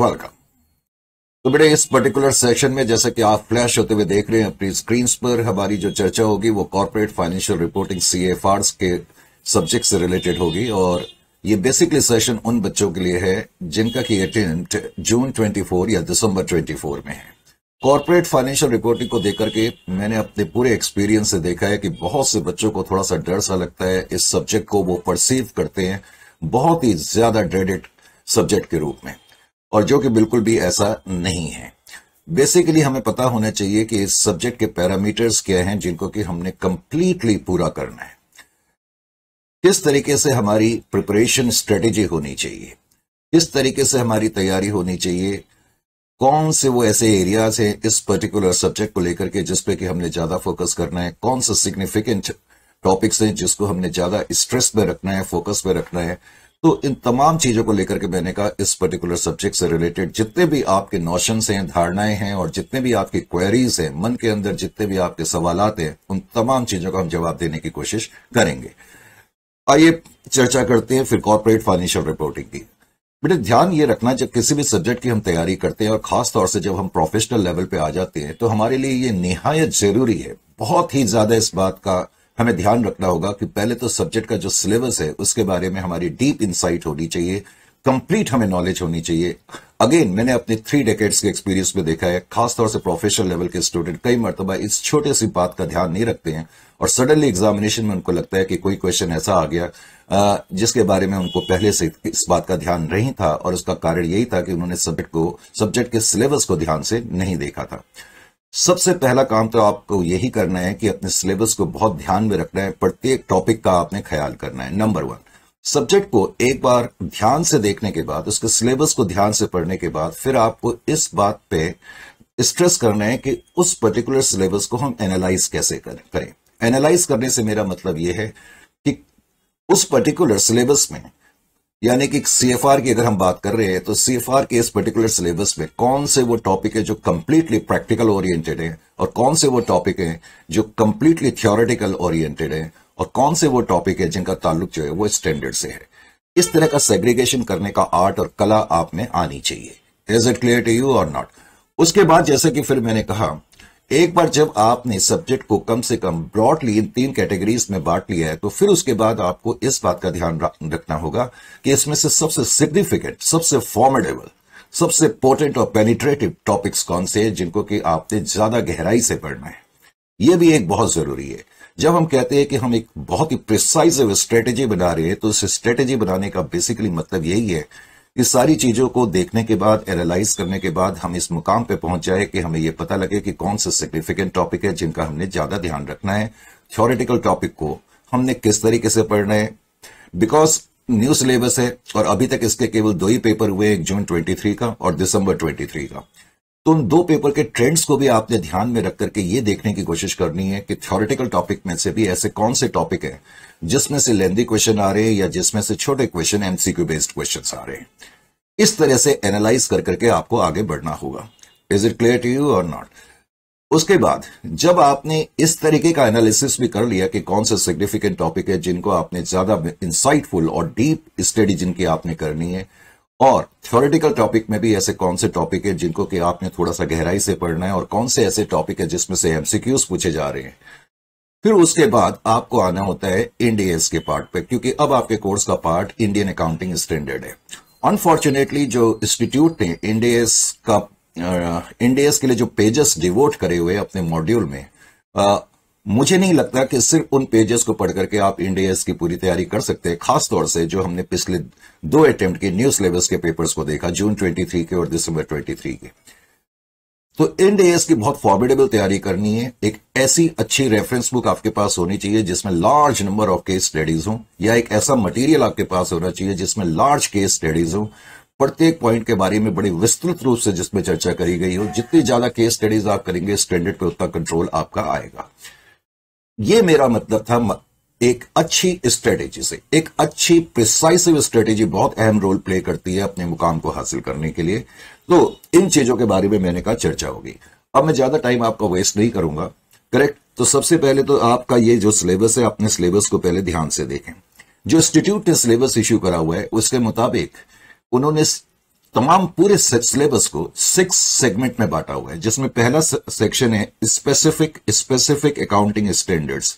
Right welcome तो बेटे इस पर्टिकुलर सेशन में जैसा कि आप फ्लैश होते हुए देख रहे हैं अपनी स्क्रीन पर हमारी जो चर्चा होगी वो कॉर्पोरेट फाइनेंशियल रिपोर्टिंग सीएफआर के सब्जेक्ट से रिलेटेड होगी और ये बेसिकली सेशन उन बच्चों के लिए है जिनका कि अटेम्प्ट जून 24 या दिसंबर 24 में है कॉर्पोरेट फाइनेंशियल रिपोर्टिंग को देख करके मैंने अपने पूरे एक्सपीरियंस से देखा है कि बहुत से बच्चों को थोड़ा सा डर सा लगता है इस सब्जेक्ट को वो परसीव करते हैं बहुत ही ज्यादा ड्रेडिड सब्जेक्ट के रूप में और जो कि बिल्कुल भी ऐसा नहीं है बेसिकली हमें पता होना चाहिए कि इस सब्जेक्ट के पैरामीटर्स क्या हैं जिनको कि हमने कंप्लीटली पूरा करना है किस तरीके से हमारी प्रिपरेशन स्ट्रेटेजी होनी चाहिए किस तरीके से हमारी तैयारी होनी चाहिए कौन से वो ऐसे एरियाज हैं इस पर्टिकुलर सब्जेक्ट को लेकर के जिसपे कि हमने ज्यादा फोकस करना है कौन से सिग्निफिकेंट टॉपिक्स हैं जिसको हमने ज्यादा स्ट्रेस में रखना है फोकस में रखना है तो इन तमाम चीजों को लेकर के मैंने कहा इस पर्टिकुलर सब्जेक्ट से रिलेटेड जितने भी आपके नोशन हैं धारणाएं हैं और जितने भी आपकी क्वेरीज हैं मन के अंदर जितने भी आपके सवाल हैं उन तमाम चीजों का हम जवाब देने की कोशिश करेंगे आइए चर्चा करते हैं फिर कॉरपोरेट फाइनेंशियल रिपोर्टिंग की बेटे ध्यान ये रखना जब किसी भी सब्जेक्ट की हम तैयारी करते हैं और खास तौर से जब हम प्रोफेशनल लेवल पे आ जाते हैं तो हमारे लिए ये निहायत जरूरी है बहुत ही ज्यादा इस बात का हमें ध्यान रखना होगा कि पहले तो सब्जेक्ट का जो सिलेबस है उसके बारे में हमारी डीप इंसाइट होनी चाहिए कंप्लीट हमें नॉलेज होनी चाहिए अगेन मैंने अपने थ्री डेकेट्स के एक्सपीरियंस में देखा है खासतौर से प्रोफेशनल लेवल के स्टूडेंट कई मरतबा इस छोटे सी बात का ध्यान नहीं रखते हैं और सडनली एग्जामिनेशन में उनको लगता है कि कोई क्वेश्चन ऐसा आ गया जिसके बारे में उनको पहले से इस बात का ध्यान नहीं था और उसका कारण यही था कि उन्होंने सब्जेक्ट को सब्जेक्ट के सिलेबस को ध्यान से नहीं देखा था सबसे पहला काम तो आपको यही करना है कि अपने सिलेबस को बहुत ध्यान में रखना है प्रत्येक टॉपिक का आपने ख्याल करना है नंबर वन सब्जेक्ट को एक बार ध्यान से देखने के बाद उसके सिलेबस को ध्यान से पढ़ने के बाद फिर आपको इस बात पे स्ट्रेस करना है कि उस पर्टिकुलर सिलेबस को हम एनालाइज कैसे करें एनालाइज करने से मेरा मतलब यह है कि उस पर्टिकुलर सिलेबस में यानी कि सी एफ आर की अगर हम बात कर रहे हैं तो सी एफ आर के इस पर्टिकुलर सिलेबस में कौन से वो टॉपिक है जो कंप्लीटली प्रैक्टिकल ओरिएंटेड है और कौन से वो टॉपिक है जो कंप्लीटली थियोरेटिकल ओरिएंटेड है और कौन से वो टॉपिक है जिनका ताल्लुक जो है वो स्टैंडर्ड से है इस तरह का सेग्रीगेशन करने का आर्ट और कला आप में आनी चाहिए is it clear to you और नॉट उसके बाद जैसे कि फिर मैंने कहा एक बार जब आपने सब्जेक्ट को कम से कम ब्रॉडली इन तीन कैटेगरीज में बांट लिया है तो फिर उसके बाद आपको इस बात का ध्यान रखना होगा कि इसमें से सबसे सिग्निफिकेंट सबसे फॉर्मेडेबल सबसे पोटेंट और पेनिट्रेटिव टॉपिक्स कौन से हैं जिनको कि आपने ज्यादा गहराई से पढ़ना है यह भी एक बहुत जरूरी है जब हम कहते हैं कि हम एक बहुत ही प्रिसाइज स्ट्रेटेजी बना रहे हैं तो इस स्ट्रेटेजी बनाने का बेसिकली मतलब यही है इस सारी चीजों को देखने के बाद एनालाइज करने के बाद हम इस मुकाम पे पहुंच जाए कि हमें ये पता लगे कि कौन सा सिग्निफिकेंट टॉपिक है जिनका हमने ज्यादा ध्यान रखना है थ्योरेटिकल टॉपिक को हमने किस तरीके से पढ़ना है बिकॉज न्यू सिलेबस है और अभी तक इसके केवल दो ही पेपर हुए जून ट्वेंटी का और दिसंबर ट्वेंटी का तो उन दो पेपर के ट्रेंड्स को भी आपने ध्यान में रख करके ये देखने की कोशिश करनी है कि थ्योरेटिकल टॉपिक में से भी ऐसे कौन से टॉपिक हैं जिसमें से लेंदी क्वेश्चन आ रहे हैं या जिसमें से छोटे क्वेश्चन एमसीक्यू बेस्ड क्वेश्चन आ रहे हैं इस तरह से एनालाइज कर करके आपको आगे बढ़ना होगा is it clear to you और नॉट उसके बाद जब आपने इस तरीके का एनालिसिस भी कर लिया कि कौन सा सिग्निफिकेंट टॉपिक है जिनको आपने ज्यादा इंसाइटफुल और डीप स्टडी जिनकी आपने करनी है और थ्योरेटिकल टॉपिक में भी ऐसे कौन से टॉपिक है जिनको कि आपने थोड़ा सा गहराई से पढ़ना है और कौन से ऐसे टॉपिक है जिसमें से एमसीक्यूज पूछे जा रहे हैं फिर उसके बाद आपको आना होता है इंडियस के पार्ट पे क्योंकि अब आपके कोर्स का पार्ट इंडियन अकाउंटिंग स्टैंडर्ड है अनफॉर्चुनेटली जो इंस्टीट्यूट ने इंडियस का इंडियस के लिए जो पेजेस डिवोट करे हुए अपने मॉड्यूल में मुझे नहीं लगता कि सिर्फ उन पेजेस को पढ़ करके आप इंडिया की पूरी तैयारी कर सकते हैं खासतौर से जो हमने पिछले दो अटेम्प्ट के न्यूज लेवल्स के पेपर्स को देखा जून 23 के और दिसंबर 23 के तो इन की बहुत फॉर्मेडेबल तैयारी करनी है एक ऐसी अच्छी रेफरेंस बुक आपके पास होनी चाहिए जिसमें large number of case studies हो या एक ऐसा मटेरियल आपके पास होना चाहिए जिसमें लार्ज केस स्टडीज हो प्रत्येक पॉइंट के बारे में बड़ी विस्तृत रूप से जिसमें चर्चा करी गई हो जितनी ज्यादा केस स्टडीज आप करेंगे स्टैंडर्ड पे उतना कंट्रोल आपका आएगा ये मेरा मतलब था एक अच्छी स्ट्रेटेजी से एक अच्छी प्रिसाइसिव स्ट्रेटेजी बहुत अहम रोल प्ले करती है अपने मुकाम को हासिल करने के लिए तो इन चीजों के बारे में मैंने कहा चर्चा होगी अब मैं ज्यादा टाइम आपका वेस्ट नहीं करूंगा करेक्ट तो सबसे पहले तो आपका ये जो सिलेबस है अपने सिलेबस को पहले ध्यान से देखें जो इंस्टीट्यूट ने सिलेबस इश्यू करा हुआ है उसके मुताबिक उन्होंने तमाम पूरे सिलेबस को सिक्स सेगमेंट में बांटा हुआ है जिसमें पहला सेक्शन है specific specific accounting standards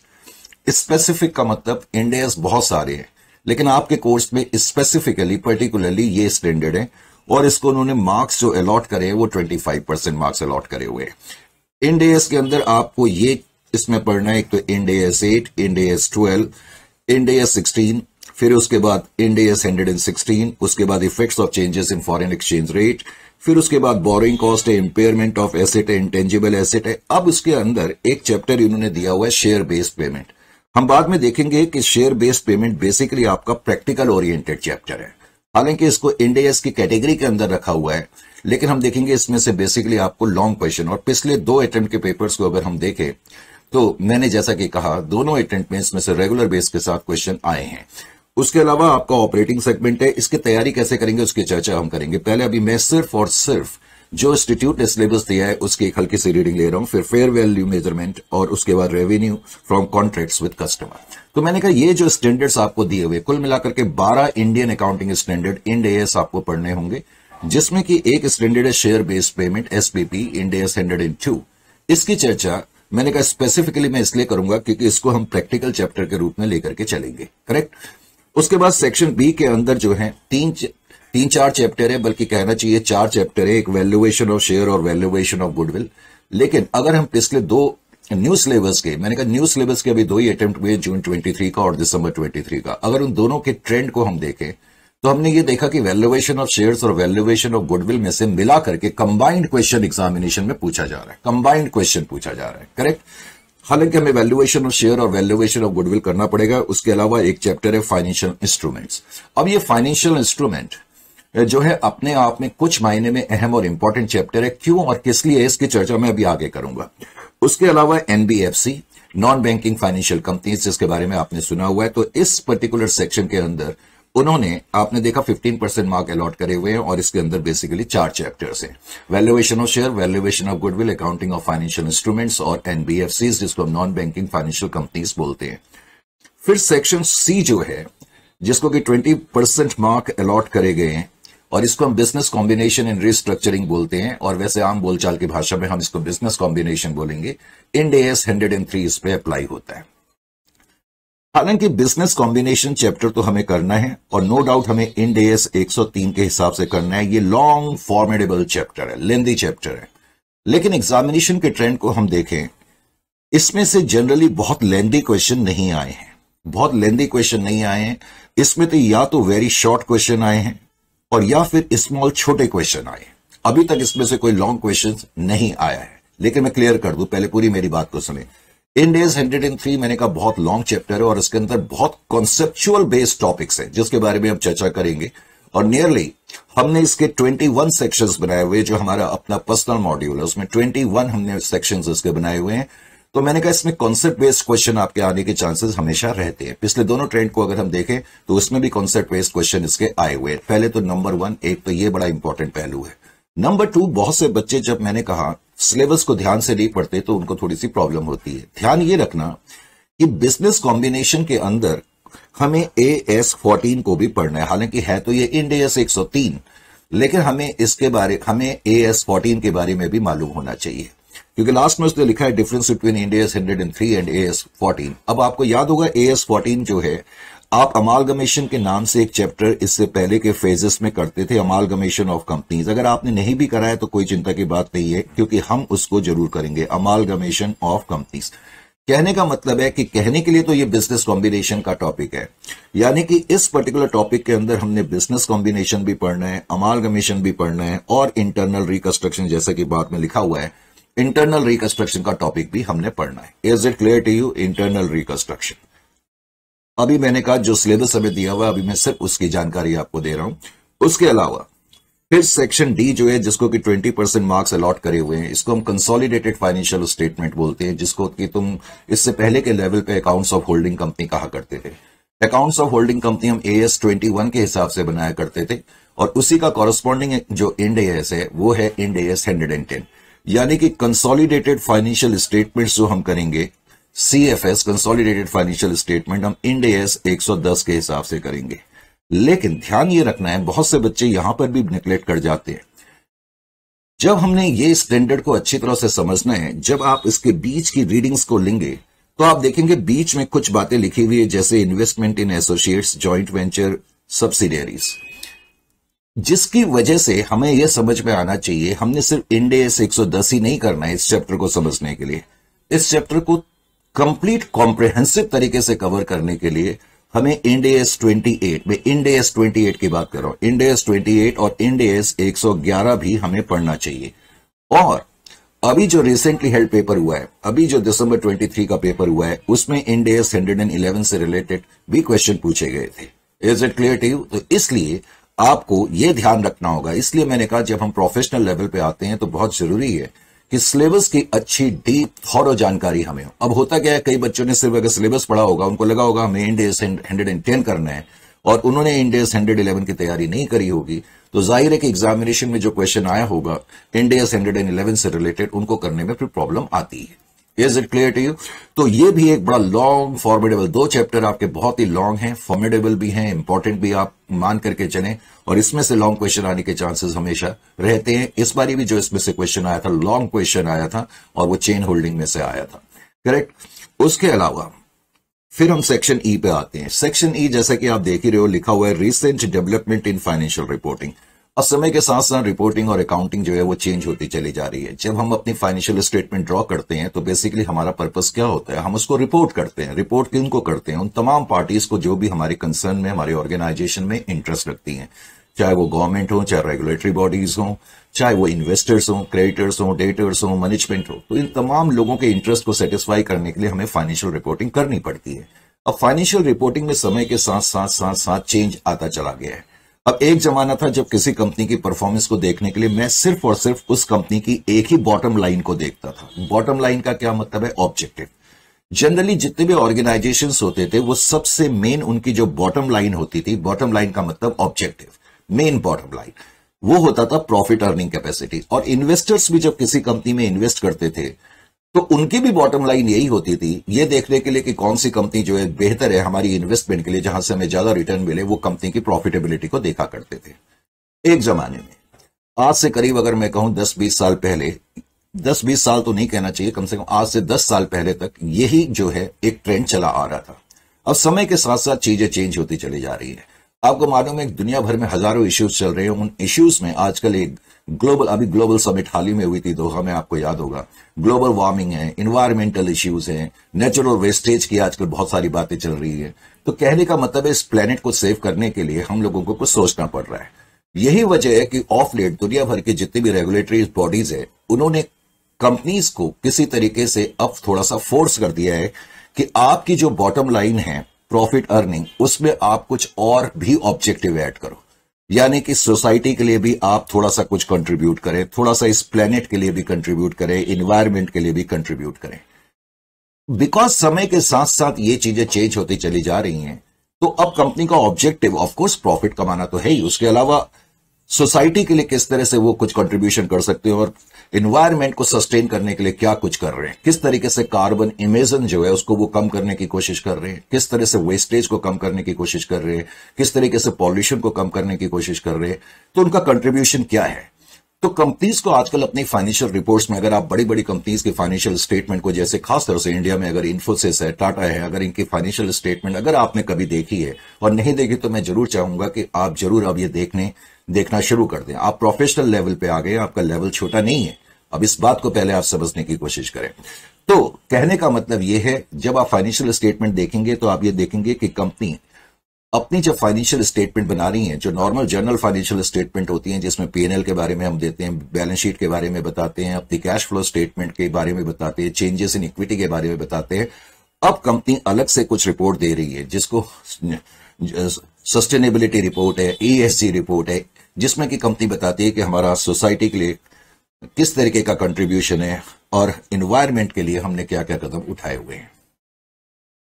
specific का मतलब इंडियस बहुत सारे हैं लेकिन आपके कोर्स में स्पेसिफिकली पर्टिकुलरली ये स्टैंडर्ड है और इसको उन्होंने मार्क्स जो अलॉट करे हैं वो 25 परसेंट मार्क्स अलॉट करे हुए हैं इंडेस के अंदर आपको ये इसमें पढ़ना है एक तो Ind AS eight Ind AS twelve Ind AS sixteen फिर उसके बाद इंडियस हंड्रेड एंड सिक्सटीन उसके बाद effects of changes in foreign exchange rate फिर उसके बाद बोरिंग कॉस्ट है इम्पेयरमेंट ऑफ एसेट है इंटेंजिबल एसेट है अब उसके अंदर एक चैप्टर इन्होंने दिया हुआ है शेयर बेस्ड पेमेंट हम बाद में देखेंगे कि शेयर बेस्ड पेमेंट बेसिकली आपका प्रैक्टिकल ओरिएंटेड चैप्टर है हालांकि इसको इंडियस की कैटेगरी के अंदर रखा हुआ है लेकिन हम देखेंगे इसमें से बेसिकली आपको लॉन्ग क्वेश्चन और पिछले दो अटेम्प्ट के पेपर्स को अगर हम देखें तो मैंने जैसा कि कहा दोनों अटेम्प्ट में इसमें से रेगुलर बेस के साथ क्वेश्चन आए हैं उसके अलावा आपका ऑपरेटिंग सेगमेंट है इसकी तैयारी कैसे करेंगे उसकी चर्चा हम करेंगे पहले अभी मैं सिर्फ और सिर्फ जो इंस्टीट्यूट ने सिलेबस दिया है उसकी एक हल्की सी रीडिंग ले रहा हूं फिर फेयर वैल्यू मेजरमेंट और उसके बाद revenue from contracts with customer तो मैंने कहा ये जो स्टैंडर्ड्स आपको दिए हुए कुल मिलाकर के 12 Indian accounting standard Ind AS आपको पढ़ने होंगे जिसमें कि एक स्टैंडर्ड है share based payment SPP Ind AS hundred and two इसकी चर्चा मैंने कहा स्पेसिफिकली मैं इसलिए करूंगा क्योंकि इसको हम प्रैक्टिकल चैप्टर के रूप में लेकर के चलेंगे करेक्ट उसके बाद सेक्शन बी के अंदर जो है तीन तीन चार चैप्टर है बल्कि कहना चाहिए चार चैप्टर है एक वैल्यूएशन ऑफ शेयर और वैल्यूएशन ऑफ गुडविल लेकिन अगर हम पिछले दो न्यू सिलेबस के मैंने कहा न्यू सिलेबस के अभी दो ही अटेम्प्ट हुए जून 23 का और दिसंबर 23 का अगर उन दोनों के ट्रेंड को हम देखें तो हमने ये देखा कि वैल्यूएशन ऑफ शेयर्स और वैल्यूएशन ऑफ गुडविल में से मिला करके कंबाइंड क्वेश्चन एग्जामिनेशन में पूछा जा रहा है कंबाइंड क्वेश्चन पूछा जा रहा है करेक्ट हालांकि हमें वैल्यूएशन ऑफ शेयर और वैल्यूएशन ऑफ गुडविल करना पड़ेगा उसके अलावा एक चैप्टर है फाइनेंशियल इंस्ट्रूमेंट्स अब ये फाइनेंशियल इंस्ट्रूमेंट जो है अपने आप में कुछ मायने में अहम और इंपॉर्टेंट चैप्टर है क्यों और किस लिए इसकी चर्चा मैं अभी आगे करूंगा उसके अलावा NBFC non banking financial companies जिसके बारे में आपने सुना हुआ है तो इस पर्टिकुलर सेक्शन के अंदर उन्होंने आपने देखा 15 परसेंट मार्क अलॉट करे हुए हैं और इसके अंदर बेसिकली चार चैप्टर्स हैं valuation of share valuation of goodwill accounting of financial instruments और एनबीएफसी जिसको हम नॉन बैंकिंग फाइनेंशियल कंपनीज बोलते हैं फिर सेक्शन सी जो है जिसको कि ट्वेंटी परसेंट मार्क अलॉट करे गए हैं और इसको हम बिजनेस कॉम्बिनेशन एंड रिस्ट्रक्चरिंग बोलते हैं और वैसे आम बोलचाल की भाषा में हम इसको बिजनेस कॉम्बिनेशन बोलेंगे Ind S hundred and three इस पर अप्लाई होता है हालांकि बिजनेस कॉम्बिनेशन चैप्टर तो हमें करना है और नो डाउट हमें इंड एस 103 के हिसाब से करना है ये लॉन्ग फॉर्मेडेबल चैप्टर है लेंदी चैप्टर है लेकिन एग्जामिनेशन के ट्रेंड को हम देखें इसमें से जनरली बहुत लेंदी क्वेश्चन नहीं आए हैं बहुत लेंदी क्वेश्चन नहीं आए हैं इसमें तो या तो वेरी शॉर्ट क्वेश्चन आए हैं और या फिर स्मॉल छोटे क्वेश्चन आए अभी तक इसमें से कोई लॉन्ग क्वेश्चन नहीं आया है लेकिन मैं क्लियर कर दू पहले पूरी मेरी बात को सुने Ind AS hundred and three मैंने कहा बहुत लॉन्ग चैप्टर है और इसके अंदर बहुत कॉन्सेप्चुअल बेस्ड टॉपिक्स हैं जिसके बारे में हम चर्चा करेंगे और नियरली हमने इसके 21 सेक्शंस बनाए हुए जो हमारा अपना पर्सनल मॉड्यूल है उसमें 21 हमने सेक्शंस इसके बनाए हुए हैं तो मैंने कहा इसमें कॉन्सेप्ट बेस्ड क्वेश्चन आपके आने के चांसेस हमेशा रहते हैं पिछले दोनों ट्रेंड को अगर हम देखें तो उसमें भी कॉन्सेप्ट बेस्ड क्वेश्चन इसके आए हुए हैं पहले तो नंबर वन एक तो ये बड़ा इंपॉर्टेंट पहलू है नंबर टू बहुत से बच्चे जब मैंने कहा सिलेबस को ध्यान से नहीं पढ़ते तो उनको थोड़ी सी प्रॉब्लम होती है ध्यान ये रखना कि बिजनेस कॉम्बिनेशन के अंदर हमें ए एस फोर्टीन को भी पढ़ना है हालांकि है तो ये इंड एस एक सौ तीन लेकिन हमें इसके बारे हमें ए एस फोर्टीन के बारे में भी मालूम होना चाहिए क्योंकि लास्ट में उसने लिखा है difference between India hundred and three and A S fourteen अब आपको याद होगा ए एस फोर्टीन जो है आप अमालगमेशन के नाम से एक चैप्टर इससे पहले के फेजेस में करते थे अमालगमेशन ऑफ कंपनीज अगर आपने नहीं भी करा है तो कोई चिंता की बात नहीं है क्योंकि हम उसको जरूर करेंगे अमालगमेशन ऑफ कंपनीज कहने का मतलब है कि कहने के लिए तो ये बिजनेस कॉम्बिनेशन का टॉपिक है यानी कि इस पर्टिकुलर टॉपिक के अंदर हमने बिजनेस कॉम्बिनेशन भी पढ़ना है अमालगमेशन भी पढ़ना है और इंटरनल रिकंस्ट्रक्शन जैसा कि बात में लिखा हुआ है इंटरनल रिकंस्ट्रक्शन का टॉपिक भी हमने पढ़ना है is it clear to you internal reconstruction अभी मैंने कहा जो सिलेबस हमें दिया हुआ अभी मैं सिर्फ उसकी जानकारी आपको दे रहा हूं उसके अलावा फिर सेक्शन डी जो है जिसको कि 20 परसेंट मार्क्स अलॉट करे हुए हैं इसको हम कंसोलिडेटेड फाइनेंशियल स्टेटमेंट बोलते हैं जिसको कि तुम इससे पहले के लेवल पे अकाउंट्स ऑफ होल्डिंग कंपनी कहा करते थे अकाउंट्स ऑफ होल्डिंग कंपनी हम ए एस ट्वेंटी वन के हिसाब से बनाया करते थे और उसी का कॉरस्पॉन्डिंग जो इंड एस है वो है Ind S hundred and ten यानी कि कंसोलिडेटेड फाइनेंशियल स्टेटमेंट जो हम करेंगे C F S consolidated financial statement हम इंड एस 110 के हिसाब से करेंगे लेकिन ध्यान ये रखना है बहुत से बच्चे यहां पर भी निकलेक्ट कर जाते हैं जब हमने ये स्टैंडर्ड को अच्छी तरह से समझना है जब आप इसके बीच की रीडिंग्स को लेंगे तो आप देखेंगे बीच में कुछ बातें लिखी हुई है जैसे investment in associates joint venture subsidiaries जिसकी वजह से हमें यह समझ में आना चाहिए हमने सिर्फ इंडेस 110 ही नहीं करना है इस चैप्टर को समझने के लिए इस चैप्टर को कंप्लीट कॉम्प्रिहेंसिव तरीके से कवर करने के लिए हमें इंडेस 28 मैं इंडेस 28 की बात कर रहा हूं इंडेस 28 और इंडेस 111 भी हमें पढ़ना चाहिए और अभी जो रिसेंटली हेल्ड पेपर हुआ है अभी जो दिसंबर 23 का पेपर हुआ है उसमें इंडेस 111 से रिलेटेड भी क्वेश्चन पूछे गए थे is it clear to you तो इसलिए आपको यह ध्यान रखना होगा इसलिए मैंने कहा जब हम प्रोफेशनल लेवल पे आते हैं तो बहुत जरूरी है कि सिलेबस की अच्छी डीप थॉरो जानकारी हमें हो अब होता क्या है कई बच्चों ने सिर्फ अगर सिलेबस पढ़ा होगा उनको लगा होगा हमें इंडेस हंड्रेड एंड टेन करना है और उन्होंने इंडेस हंड्रेड इलेवन की तैयारी नहीं करी होगी तो जाहिर है कि एग्जामिनेशन में जो क्वेश्चन आया होगा इंडेस हंड्रेड एंड इलेवन से रिलेटेड उनको करने में फिर प्रॉब्लम आती है is it clear to you तो ये भी एक बड़ा लॉन्ग फॉर्मेडेबल दो चैप्टर आपके बहुत ही लॉन्ग हैं फॉर्मेडेबल भी हैं इंपॉर्टेंट भी आप मान करके चले और इसमें से लॉन्ग क्वेश्चन आने के चांसेस हमेशा रहते हैं इस बार भी जो इसमें से क्वेश्चन आया था लॉन्ग क्वेश्चन आया था और वो चेन होल्डिंग में से आया था करेक्ट उसके अलावा फिर हम सेक्शन ई e पे आते हैं सेक्शन ई e जैसा कि आप देख ही रहे हो लिखा हुआ है recent development in financial reporting और समय के साथ साथ रिपोर्टिंग और अकाउंटिंग जो है वो चेंज होती चली जा रही है जब हम अपनी फाइनेंशियल स्टेटमेंट ड्रॉ करते हैं तो बेसिकली हमारा पर्पस क्या होता है हम उसको रिपोर्ट करते हैं रिपोर्ट किन को करते हैं उन तमाम पार्टीज को जो भी हमारे कंसर्न में हमारे ऑर्गेनाइजेशन में इंटरेस्ट रखती है चाहे वो गवर्नमेंट हो चाहे रेगुलेटरी बॉडीज हों चाहे वो इन्वेस्टर्स हो क्रेडिटर्स हो डेटर्स हों मैनेजमेंट हो तो इन तमाम लोगों के इंटरेस्ट को सेटिस्फाई करने के लिए हमें फाइनेंशियल रिपोर्टिंग करनी पड़ती है अब फाइनेंशियल रिपोर्टिंग में समय के साथ साथ साथ साथ चेंज आता चला गया है अब एक जमाना था जब किसी कंपनी की परफॉर्मेंस को देखने के लिए मैं सिर्फ और सिर्फ उस कंपनी की एक ही बॉटम लाइन को देखता था बॉटम लाइन का क्या मतलब है ऑब्जेक्टिव जनरली जितने भी ऑर्गेनाइजेशन होते थे वो सबसे मेन उनकी जो बॉटम लाइन होती थी बॉटम लाइन का मतलब ऑब्जेक्टिव मेन बॉटम लाइन वो होता था प्रॉफिट अर्निंग कैपेसिटी और इन्वेस्टर्स भी जब किसी कंपनी में इन्वेस्ट करते थे तो उनकी भी बॉटम लाइन यही होती थी ये देखने के लिए कि कौन सी कंपनी जो है बेहतर है हमारी इन्वेस्टमेंट के लिए जहां से हमें ज्यादा रिटर्न मिले वो कंपनी की प्रॉफिटेबिलिटी को देखा करते थे एक जमाने में आज से करीब अगर मैं कहूं दस बीस साल पहले दस बीस साल तो नहीं कहना चाहिए कम से कम आज से दस साल पहले तक यही जो है एक ट्रेंड चला आ रहा था अब समय के साथ साथ चीजें चेंज होती चली जा रही है आपको मालूम है दुनिया भर में हजारों इश्यूज चल रहे हैं उन इश्यूज में आजकल एक ग्लोबल अभी ग्लोबल समिट हाल ही में हुई थी दोहा तो में आपको याद होगा ग्लोबल वार्मिंग है इन्वायरमेंटल इश्यूज हैं नेचुरल वेस्टेज की आजकल बहुत सारी बातें चल रही है तो कहने का मतलब है इस प्लेनेट को सेव करने के लिए हम लोगों को कुछ सोचना पड़ रहा है यही वजह है कि ऑफ लेट दुनिया भर के जितनी भी रेगुलेटरी बॉडीज है उन्होंने कंपनीज को किसी तरीके से अब थोड़ा सा फोर्स कर दिया है कि आपकी जो बॉटम लाइन है प्रॉफिट अर्निंग उसमें आप कुछ और भी ऑब्जेक्टिव ऐड करो यानी कि सोसाइटी के लिए भी आप थोड़ा सा कुछ कंट्रीब्यूट करें थोड़ा सा इस प्लेनेट के लिए भी कंट्रीब्यूट करें इन्वायरमेंट के लिए भी कंट्रीब्यूट करें बिकॉज समय के साथ साथ ये चीजें चेंज होती चली जा रही हैं तो अब कंपनी का ऑब्जेक्टिव ऑफकोर्स प्रॉफिट कमाना तो है ही उसके अलावा सोसाइटी के लिए किस तरह से वो कुछ कंट्रीब्यूशन कर सकते हैं और इन्वायरमेंट को सस्टेन करने के लिए क्या कुछ कर रहे हैं किस तरीके से कार्बन इमेजन जो है उसको वो कम करने की कोशिश कर रहे हैं किस तरह से वेस्टेज को कम करने की कोशिश कर रहे हैं किस तरीके से पॉल्यूशन को कम करने की कोशिश कर रहे हैं तो उनका कंट्रीब्यूशन क्या है तो कंपनीज को आजकल अपनी फाइनेंशियल रिपोर्ट्स में अगर आप बड़ी बड़ी कंपनीज के फाइनेंशियल स्टेटमेंट को जैसे खासतौर से इंडिया में अगर इन्फोसिस है टाटा है अगर इनकी फाइनेंशियल स्टेटमेंट अगर आपने कभी देखी है और नहीं देखी तो मैं जरूर चाहूंगा कि आप जरूर अब ये देखने देखना शुरू कर दें आप प्रोफेशनल लेवल पे आ गए आपका लेवल छोटा नहीं है अब इस बात को पहले आप समझने की कोशिश करें तो कहने का मतलब यह है जब आप फाइनेंशियल स्टेटमेंट देखेंगे तो आप ये देखेंगे कि कंपनी अपनी जब फाइनेंशियल स्टेटमेंट बना रही है जो नॉर्मल जनरल फाइनेंशियल स्टेटमेंट होती है जिसमें पीएनएल के बारे में हम देते हैं बैलेंस शीट के बारे में बताते हैं अपनी कैश फ्लो स्टेटमेंट के बारे में बताते हैं चेंजेस इन इक्विटी के बारे में बताते हैं अब कंपनी अलग से कुछ रिपोर्ट दे रही है जिसको सस्टेनेबिलिटी रिपोर्ट है ई e रिपोर्ट है जिसमें कि कंपनी बताती है कि हमारा सोसाइटी के लिए किस तरीके का कंट्रीब्यूशन है और इन्वायरमेंट के लिए हमने क्या क्या कदम उठाए हुए हैं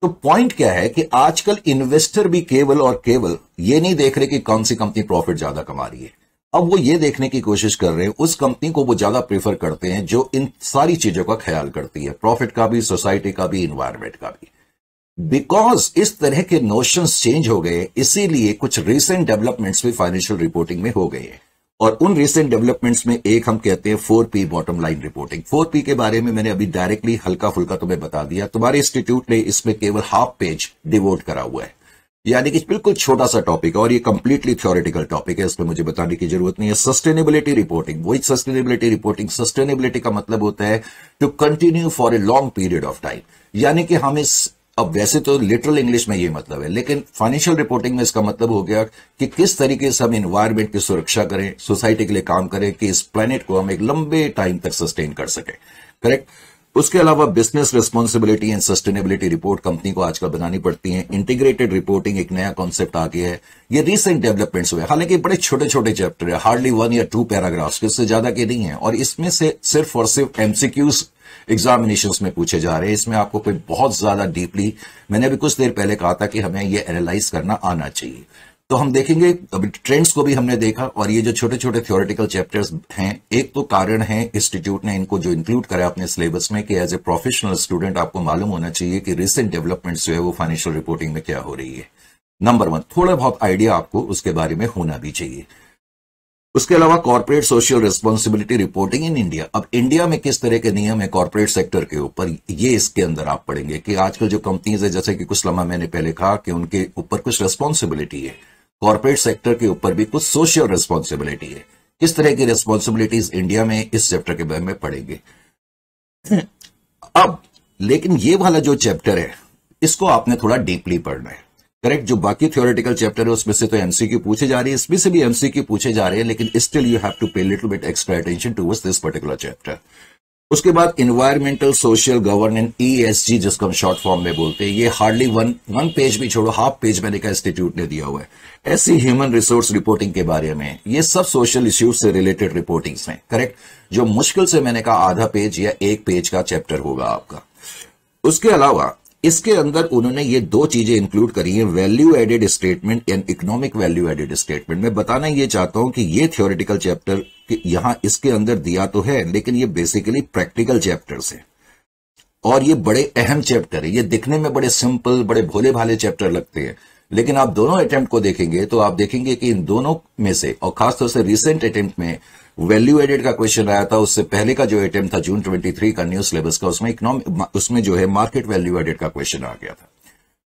तो पॉइंट क्या है कि आजकल इन्वेस्टर भी केवल और केवल ये नहीं देख रहे कि कौन सी कंपनी प्रॉफिट ज्यादा कमा रही है अब वो ये देखने की कोशिश कर रहे हैं उस कंपनी को वो ज्यादा प्रेफर करते हैं जो इन सारी चीजों का ख्याल करती है प्रॉफिट का भी सोसाइटी का भी इन्वायरमेंट का भी बिकॉज इस तरह के नोशंस चेंज हो गए इसीलिए कुछ रिसेंट डेवलपमेंट्स भी फाइनेंशियल रिपोर्टिंग में हो गए और उन रिसेंट डेवलपमेंट्स में एक हम कहते हैं four P bottom line reporting four P के बारे में मैंने अभी डायरेक्टली हल्का फुल्का तुम्हें बता दिया तुम्हारे इंस्टीट्यूट ने इसमें केवल हाफ पेज डिवोट करा हुआ है यानी कि बिल्कुल छोटा सा टॉपिक है और ये कंप्लीटली थ्योरेटिकल टॉपिक है इसमें मुझे बताने की जरूरत नहीं है सस्टेनेबिलिटी रिपोर्टिंग वही सस्टेनेबिलिटी रिपोर्टिंग सस्टेनेबिलिटी का मतलब होता है to continue for a long period of time यानी कि हम इस अब वैसे तो लिटरल इंग्लिश में ये मतलब है लेकिन फाइनेंशियल रिपोर्टिंग में इसका मतलब हो गया कि किस तरीके से हम इन्वायरमेंट की सुरक्षा करें सोसाइटी के लिए काम करें कि इस प्लेनेट को हम एक लंबे टाइम तक सस्टेन कर सके करेक्ट उसके अलावा business responsibility and sustainability report company को आजकल बनानी पड़ती है इंटीग्रेटेड रिपोर्टिंग एक नया कॉन्सेप्ट आ गया है ये रिसेंट डेवलपमेंट्स हुए हालांकि बड़े छोटे छोटे चैप्टर है हार्डली वन या टू पैराग्राफ्स इससे ज्यादा के नहीं है और इसमें से सिर्फ और सिर्फ एमसीक्यूज एग्जामिनेशन में पूछे जा रहे हैं इसमें आपको कोई बहुत ज्यादा डीपली मैंने अभी कुछ देर पहले कहा था कि हमें ये एनालाइज करना आना चाहिए तो हम देखेंगे अभी ट्रेंड्स को भी हमने देखा और ये जो छोटे छोटे थियोरिटिकल चैप्टर्स हैं एक तो कारण है इंस्टीट्यूट ने इनको जो इंक्लूड करा अपने सिलेबस में कि एज ए प्रोफेशनल स्टूडेंट आपको मालूम होना चाहिए कि रिसेंट डेवलपमेंट्स जो है वो फाइनेंशियल रिपोर्टिंग में क्या हो रही है नंबर वन थोड़ा बहुत आइडिया आपको उसके बारे में होना भी चाहिए उसके अलावा corporate social responsibility reporting in India अब इंडिया में किस तरह के नियम है कॉर्पोरेट सेक्टर के ऊपर ये इसके अंदर आप पढ़ेंगे कि आजकल जो कंपनीज है जैसे कि कुछ लम्हा मैंने पहले कहा कि उनके ऊपर कुछ रिस्पॉन्सिबिलिटी है कॉर्पोरेट सेक्टर के ऊपर भी कुछ सोशल रिस्पॉन्सिबिलिटी है किस तरह की रिस्पॉन्सिबिलिटीज इंडिया में इस चैप्टर के बारे में पढ़ेंगे अब लेकिन ये वाला जो चैप्टर है इसको आपने थोड़ा डीपली पढ़ना है करेक्ट जो बाकी थियोरिटिकल चैप्टर है उसमें से तो एमसीक्यू पूछे जा रही है इसमें से भी एमसीक्यू पूछे जा रहे हैं लेकिन still you have to pay little bit extra attention towards this particular chapter उसके बाद इन्वायरमेंटल सोशल गवर्नेंस ईएसजी जिसको हम शॉर्ट फॉर्म में बोलते हैं ये हार्डली वन वन पेज भी छोड़ो हाफ पेज मैंने कहा इंस्टीट्यूट ने दिया हुआ है ऐसी ह्यूमन रिसोर्स रिपोर्टिंग के बारे में ये सब सोशल इश्यूज से रिलेटेड रिपोर्टिंग्स हैं करेक्ट जो मुश्किल से मैंने कहा आधा पेज या एक पेज का चैप्टर होगा आपका उसके अलावा इसके अंदर उन्होंने ये दो चीजें इंक्लूड करी हैं value added statement and economic value added statement मैं बताना ये चाहता हूं कि ये थ्योरेटिकल चैप्टर यहां इसके अंदर दिया तो है लेकिन ये बेसिकली प्रैक्टिकल चैप्टर्स हैं और ये बड़े अहम चैप्टर है ये दिखने में बड़े सिंपल बड़े भोले भाले चैप्टर लगते हैं लेकिन आप दोनों अटेम्प्ट को देखेंगे तो आप देखेंगे कि इन दोनों में से और खासतौर से रिसेंट अटेम्प्ट में वैल्यू एडेड का क्वेश्चन आया था उससे पहले का जो अटेम्प था जून 23 का न्यू सिलेबस का उसमें इकोनॉमिक उसमें जो है मार्केट वैल्यू एडेड का क्वेश्चन आ गया था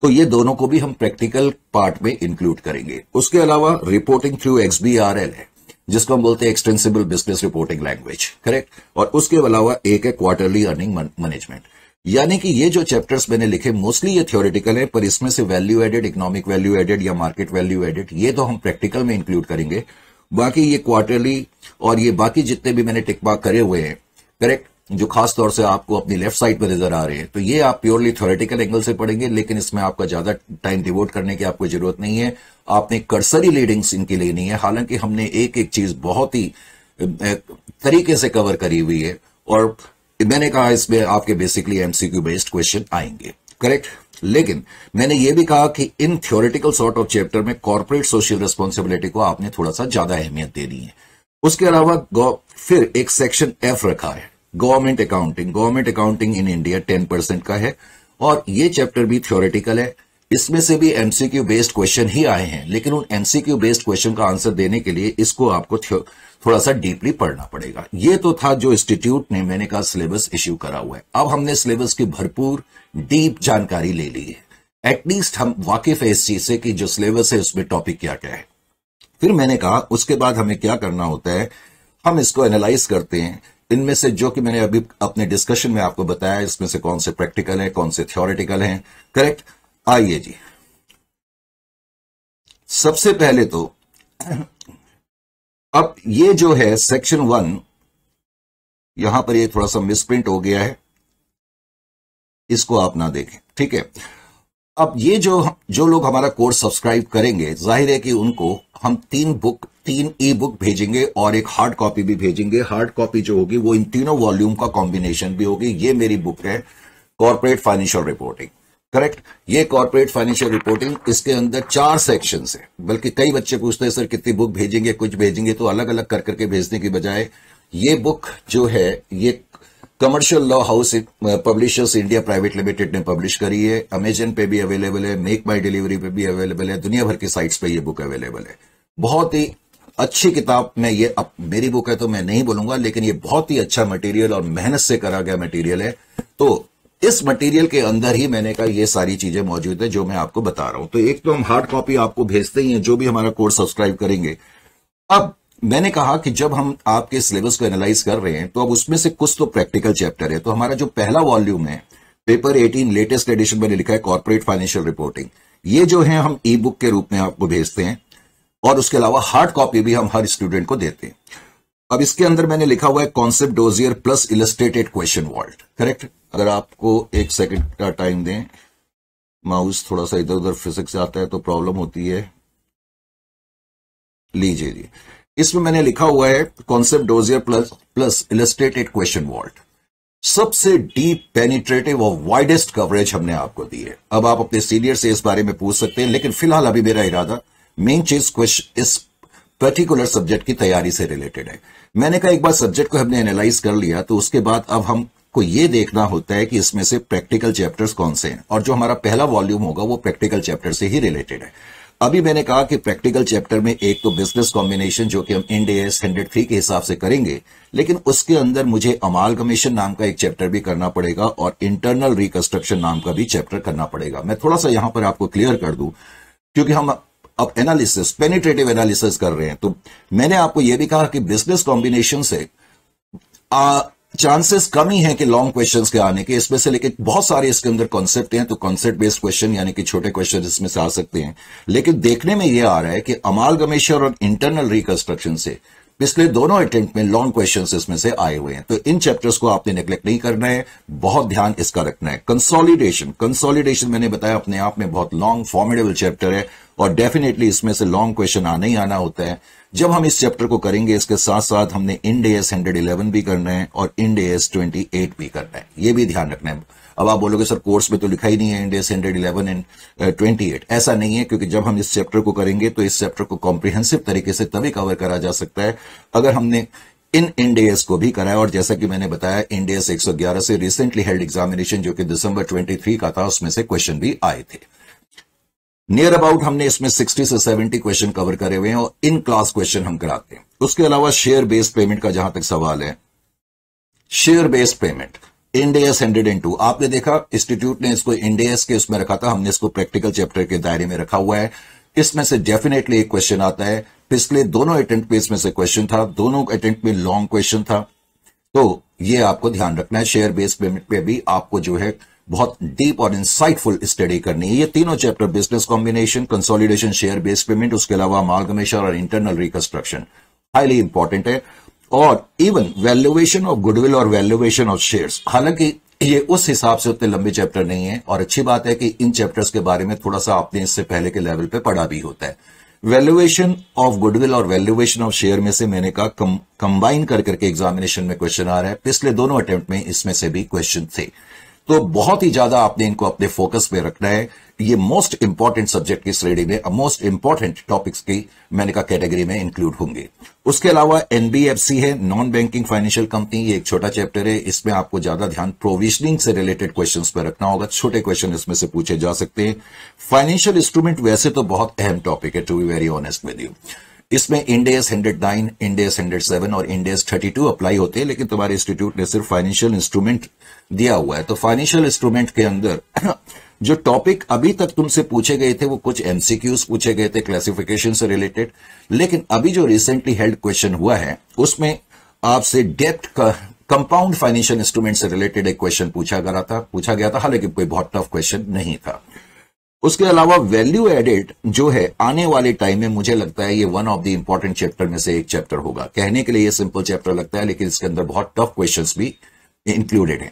तो ये दोनों को भी हम प्रैक्टिकल पार्ट में इंक्लूड करेंगे उसके अलावा रिपोर्टिंग थ्रू एक्सबीआरएल है जिसको हम बोलते हैं extensible business reporting language correct और उसके अलावा एक है क्वार्टरली अर्निंग मैनेजमेंट यानी कि ये जो चैप्टर्स मैंने लिखे मोस्टली ये थ्योरेटिकल है पर इसमें से value added economic value added या मार्केट वैल्यू एडेड ये तो हम प्रैक्टिकल में इंक्लूड करेंगे बाकी ये क्वार्टरली और ये बाकी जितने भी मैंने टिकमार्क करे हुए हैं करेक्ट जो खास तौर से आपको अपनी लेफ्ट साइड पर नजर आ रहे हैं तो ये आप प्योरली थ्योरेटिकल एंगल से पढ़ेंगे लेकिन इसमें आपका ज्यादा टाइम डिवोट करने की आपको जरूरत नहीं है आपने कर्सरी रीडिंग्स इनकी लेनी है हालांकि हमने एक एक चीज बहुत ही तरीके से कवर करी हुई है और मैंने कहा इसमें आपके बेसिकली एमसीक्यू बेस्ड क्वेश्चन आएंगे करेक्ट लेकिन मैंने ये भी कहा कि इन थ्योरेटिकल सॉर्ट ऑफ चैप्टर में कॉर्पोरेट सोशल रिस्पॉन्सिबिलिटी को आपने थोड़ा सा ज्यादा अहमियत दे दी है उसके अलावा फिर एक सेक्शन एफ रखा है government accounting government accounting in India ten percent का है और ये चैप्टर भी थ्योरेटिकल है इसमें से भी एमसीक्यू बेस्ड क्वेश्चन ही आए हैं लेकिन उन एमसीक्यू बेस्ड क्वेश्चन का आंसर देने के लिए इसको आपको थोड़ा सा डीपली पढ़ना पड़ेगा ये तो था जो इंस्टीट्यूट ने मैंने कहा सिलेबस इश्यू करा हुआ है अब हमने सिलेबस की भरपूर डीप जानकारी ले ली है एटलीस्ट हम वाकिफ है इस चीज से कि जो सिलेबस है उसमें टॉपिक क्या क्या है फिर मैंने कहा उसके बाद हमें क्या करना होता है हम इसको एनालाइज करते हैं इनमें से जो कि मैंने अभी अपने डिस्कशन में आपको बताया इसमें से कौन से प्रैक्टिकल है कौन से थियोरिटिकल हैं करेक्ट आइए जी सबसे पहले तो अब ये जो है सेक्शन वन यहां पर ये थोड़ा सा मिसप्रिंट हो गया है इसको आप ना देखें ठीक है अब ये जो जो लोग हमारा कोर्स सब्सक्राइब करेंगे जाहिर है कि उनको हम तीन बुक तीन ई बुक भेजेंगे और एक हार्ड कॉपी भी भेजेंगे हार्ड कॉपी जो होगी वो इन तीनों वॉल्यूम का कॉम्बिनेशन भी होगी ये मेरी बुक है कॉर्पोरेट फाइनेंशियल रिपोर्टिंग करेक्ट ये कॉर्पोरेट फाइनेंशियल रिपोर्टिंग इसके अंदर चार सेक्शन है बल्कि कई बच्चे पूछते हैं सर कितनी बुक भेजेंगे कुछ भेजेंगे तो अलग अलग कर करके भेजने की बजाय ये बुक जो है ये commercial law house publishers India private limited ने पब्लिश करी है अमेजन पे भी अवेलेबल है मेक माई डिलीवरी पे भी अवेलेबल है दुनिया भर की साइट्स पे ये बुक अवेलेबल है बहुत ही अच्छी किताब में ये अब मेरी बुक है तो मैं नहीं बोलूंगा लेकिन ये बहुत ही अच्छा मटेरियल और मेहनत से करा गया मटेरियल है तो इस मटेरियल के अंदर ही मैंने कहा ये सारी चीजें मौजूद है जो मैं आपको बता रहा हूं तो एक तो हम हार्ड कॉपी आपको भेजते ही हैं जो भी हमारा कोर्स सब्सक्राइब करेंगे अब मैंने कहा कि जब हम आपके सिलेबस को एनालाइज कर रहे हैं तो अब उसमें से कुछ तो प्रैक्टिकल चैप्टर है तो हमारा जो पहला वॉल्यूम है पेपर 18 लेटेस्ट एडिशन में लिखा है कॉर्पोरेट फाइनेंशियल रिपोर्टिंग ये जो है हम ई बुक के रूप में आपको भेजते हैं और उसके अलावा हार्ड कॉपी भी हम हर स्टूडेंट को देते हैं अब इसके अंदर मैंने लिखा हुआ है concept dossier plus illustrated question vault correct अगर आपको एक सेकेंड का टाइम दें माउस थोड़ा सा इधर उधर फिजिक्स आता है तो प्रॉब्लम होती है लीजिए जी इसमें मैंने लिखा हुआ है concept dossier plus plus illustrated question vault सबसे डीप पेनिट्रेटिव और वाइडेस्ट कवरेज हमने आपको दी है अब आप अपने सीनियर से इस बारे में पूछ सकते हैं लेकिन फिलहाल अभी मेरा इरादा मेन चीज क्वेश्चन इस पर्टिकुलर सब्जेक्ट की तैयारी से रिलेटेड है मैंने कहा एक बार सब्जेक्ट को हमने एनालाइज कर लिया तो उसके बाद अब हमको ये देखना होता है कि इसमें से प्रैक्टिकल चैप्टर्स कौन से हैं और जो हमारा पहला वॉल्यूम होगा वो प्रैक्टिकल चैप्टर से ही रिलेटेड है अभी मैंने कहा कि प्रैक्टिकल चैप्टर में एक तो बिजनेस कॉम्बिनेशन जो कि हम इंड एस हंड्रेड थ्री के हिसाब से करेंगे लेकिन उसके अंदर मुझे अमाल कमीशन नाम का एक चैप्टर भी करना पड़ेगा और इंटरनल रिकंस्ट्रक्शन नाम का भी चैप्टर करना पड़ेगा मैं थोड़ा सा यहां पर आपको क्लियर कर दू क्योंकि हम अब एनालिसिस पेनिट्रेटिव एनालिसिस कर रहे हैं तो मैंने आपको यह भी कहा कि बिजनेस कॉम्बिनेशन से आ, चांसेस कम ही है कि लॉन्ग क्वेश्चंस के आने के इसमें से लेकिन बहुत सारे इसके अंदर कॉन्सेप्ट हैं तो कॉन्सेप्ट बेस्ड क्वेश्चन यानी कि छोटे क्वेश्चन इसमें से आ सकते हैं लेकिन देखने में यह आ रहा है कि अमाल गमेश्वर और इंटरनल रिकंस्ट्रक्शन से पिछले दोनों अटेम्प्ट में लॉन्ग क्वेश्चंस इसमें से आए हुए हैं तो इन चैप्टर्स को आपने नेग्लेक्ट नहीं करना है बहुत ध्यान इसका रखना है कंसोलिडेशन कंसोलिडेशन मैंने बताया अपने आप में बहुत लॉन्ग फॉर्मेडेबल चैप्टर है और डेफिनेटली इसमें से लॉन्ग क्वेश्चन आना ही आना होता है जब हम इस चैप्टर को करेंगे इसके साथ साथ हमने इंड एस हंड्रेड इलेवन भी करना है और इंड एस ट्वेंटी एट भी करना है ये भी ध्यान रखना है अब आप बोलोगे सर कोर्स में तो लिखा ही नहीं है Ind S hundred eleven and twenty eight ऐसा नहीं है क्योंकि जब हम इस चैप्टर को करेंगे तो इस चैप्टर को कॉम्प्रिहेंसिव तरीके से तभी कवर करा जा सकता है अगर हमने इन इंडेस को भी कराया और जैसा कि मैंने बताया सौ 111 से रिसेंटली हेल्ड एग्जामिनेशन जो कि दिसंबर 23 का था उसमें से क्वेश्चन भी आए थे नियर अबाउट हमने इसमें 60 से 70 क्वेश्चन कवर करे हुए हैं और इन क्लास क्वेश्चन हम कराते हैं उसके अलावा शेयर बेस्ड पेमेंट का जहां तक सवाल है share based payment Ind AS hundred and two आपने देखा इंस्टीट्यूट ने इसको इंडियस के उसमें रखा था हमने इसको प्रैक्टिकल चैप्टर के दायरे में रखा हुआ है इसमें से डेफिनेटली एक क्वेश्चन आता है पिछले दोनों अटेम्प्ट में इसमें से क्वेश्चन था दोनों अटेंट में लॉन्ग क्वेश्चन था तो ये आपको ध्यान रखना है शेयर बेस्ड पेमेंट पे भी आपको जो है बहुत डीप और इंसाइटफुल स्टडी करनी है ये तीनों chapter business combination consolidation share based payment उसके अलावा मालगमेशन और इंटरनल रिकंस्ट्रक्शन हाईली इंपॉर्टेंट है और इवन वैल्यूएशन ऑफ गुडविल और वैल्यूएशन ऑफ शेयर हालांकि ये उस हिसाब से उतने लंबे चैप्टर नहीं है और अच्छी बात है कि इन चैप्टर्स के बारे में थोड़ा सा आपने इससे पहले के लेवल पे पढ़ा भी होता है वैल्यूएशन ऑफ गुडविल और वैल्यूएशन ऑफ शेयर में से मैंने कहा कंबाइन कर करके एग्जामिनेशन में क्वेश्चन आ रहा है पिछले दोनों अटेम्प्ट में इसमें से भी क्वेश्चन थे तो बहुत ही ज्यादा आपने इनको अपने फोकस में रखना है ये मोस्ट इंपॉर्टेंट सब्जेक्ट की श्रेणी में मोस्ट इंपॉर्टेंट टॉपिक्स की मैंने कहा कैटेगरी में इंक्लूड होंगे उसके अलावा एनबीएफसी है नॉन बैंकिंग फाइनेंशियल कंपनी ये एक छोटा चैप्टर है इसमें आपको ज्यादा ध्यान प्रोविजनिंग से रिलेटेड क्वेश्चन पर रखना होगा छोटे क्वेश्चन इसमें से पूछे जा सकते हैं फाइनेंशियल इंस्ट्रूमेंट वैसे तो बहुत अहम टॉपिक है to be very honest with you इसमें इंडेस नाइन इंडेस सेवन और इंडेस टू अप्लाई होते हैं लेकिन तुम्हारे इंस्टीट्यूट ने सिर्फ फाइनेंशियल इंस्ट्रूमेंट दिया हुआ है तो फाइनेंशियल इंस्ट्रूमेंट के अंदर जो टॉपिक अभी तक तुमसे पूछे गए थे वो कुछ एमसीक्यूज पूछे गए थे क्लासिफिकेशन से रिलेटेड लेकिन अभी जो रिसेंटली हेल्ड क्वेश्चन हुआ है उसमें आपसे डेप्थ का कंपाउंड फाइनेंशियल इंस्ट्रूमेंट से रिलेटेड एक क्वेश्चन पूछा गया था पूछा गया था हालांकि कोई बहुत टफ क्वेश्चन नहीं था उसके अलावा वैल्यू एडेड जो है आने वाले टाइम में मुझे लगता है ये one of the important chapter में से एक चैप्टर होगा कहने के लिए ये सिंपल चैप्टर लगता है लेकिन इसके अंदर बहुत टफ क्वेश्चंस भी इंक्लूडेड हैं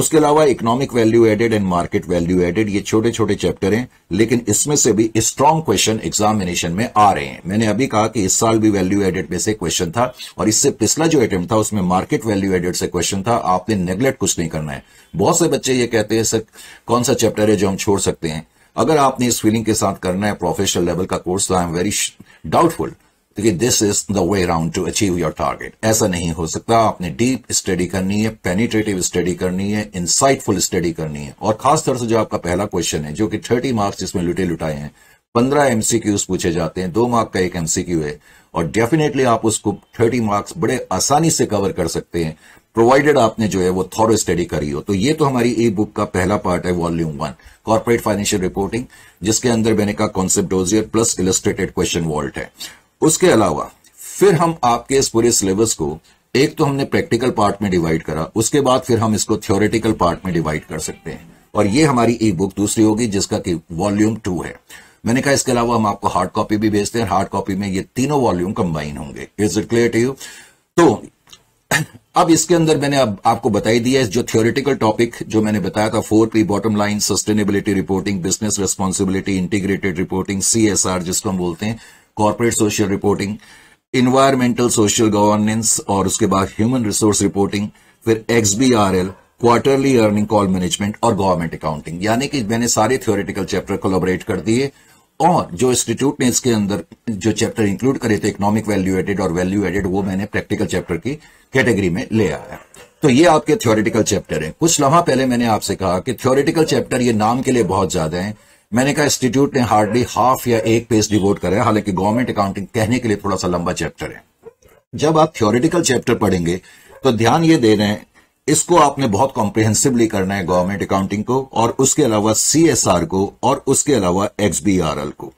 उसके अलावा economic value added and market value added ये छोटे छोटे चैप्टर हैं लेकिन इसमें से भी स्ट्रांग क्वेश्चन एग्जामिनेशन में आ रहे हैं मैंने अभी कहा कि इस साल भी वैल्यू एडेड में से क्वेश्चन था और इससे पिछला जो अटेम्प्ट था उसमें मार्केट वैल्यू एडेड से क्वेश्चन था आपने नेग्लेक्ट कुछ नहीं करना है बहुत से बच्चे ये कहते हैं सर कौन सा चैप्टर है जो हम छोड़ सकते हैं अगर आपने इस फीलिंग के साथ करना है प्रोफेशनल लेवल का कोर्स तो आई एम वेरी डाउटफुल क्योंकि this is the way round to achieve your target ऐसा नहीं हो सकता आपने डीप स्टडी करनी है पेनिट्रेटिव स्टडी करनी है इंसाइटफुल स्टडी करनी है और खासतौर से जो आपका पहला क्वेश्चन है जो कि थर्टी मार्क्स जिसमें लुटे लुटाए हैं पंद्रह एमसीक्यूज पूछे जाते हैं दो मार्क का एक एमसीक्यू है और डेफिनेटली आप उसको थर्टी मार्क्स बड़े आसानी से कवर कर सकते हैं प्रोवाइडेड आपने जो है वो थॉरो स्टडी करी हो तो ये तो हमारी ई बुक का पहला पार्ट है volume one corporate financial reporting जिसके अंदर मैंने कहा concept dossier plus illustrated question vault है उसके अलावा फिर हम आपके इस पूरे सिलेबस को एक तो हमने प्रैक्टिकल पार्ट में डिवाइड करा उसके बाद फिर हम इसको थ्योरेटिकल पार्ट में डिवाइड कर सकते हैं और ये हमारी ई बुक दूसरी होगी जिसका कि वॉल्यूम टू है मैंने कहा इसके अलावा हम आपको हार्ड कॉपी भी भेजते हैं हार्ड कॉपी में ये तीनों वॉल्यूम कंबाइन होंगे is it clear to you तो अब इसके अंदर मैंने अब आपको बताई दिया जो थियोरिटिकल टॉपिक जो मैंने बताया था four P bottom line sustainability reporting business responsibility integrated reporting CSR जिसको हम बोलते हैं corporate social reporting environmental social governance और उसके बाद ह्यूमन रिसोर्स रिपोर्टिंग फिर XBRL quarterly earning call management और गवर्नमेंट अकाउंटिंग यानी कि मैंने सारे थियोरिटिकल चैप्टर कोलोबरेट कर दिए और जो इंस्टीट्यूट ने इसके अंदर जो चैप्टर इंक्लूड करे थे इकोनॉमिक वैल्यू एडेड और वैल्यू एडेड वो मैंने प्रैक्टिकल चैप्टर की कैटेगरी में ले आया तो ये आपके थ्योरेटिकल चैप्टर है कुछ लम्हा पहले मैंने आपसे कहा कि थ्योरेटिकल चैप्टर ये नाम के लिए बहुत ज्यादा है मैंने कहा इंस्टीट्यूट ने हार्डली हाफ या एक पेज डिवोट करा है हालांकि गवर्नमेंट अकाउंटिंग कहने के लिए थोड़ा सा लंबा चैप्टर है जब आप थ्योरेटिकल चैप्टर पढ़ेंगे तो ध्यान ये दे रहे हैं इसको आपने बहुत कॉम्प्रिहेंसिवली करना है गवर्नमेंट अकाउंटिंग को और उसके अलावा सीएसआर को और उसके अलावा एक्सबीआरएल को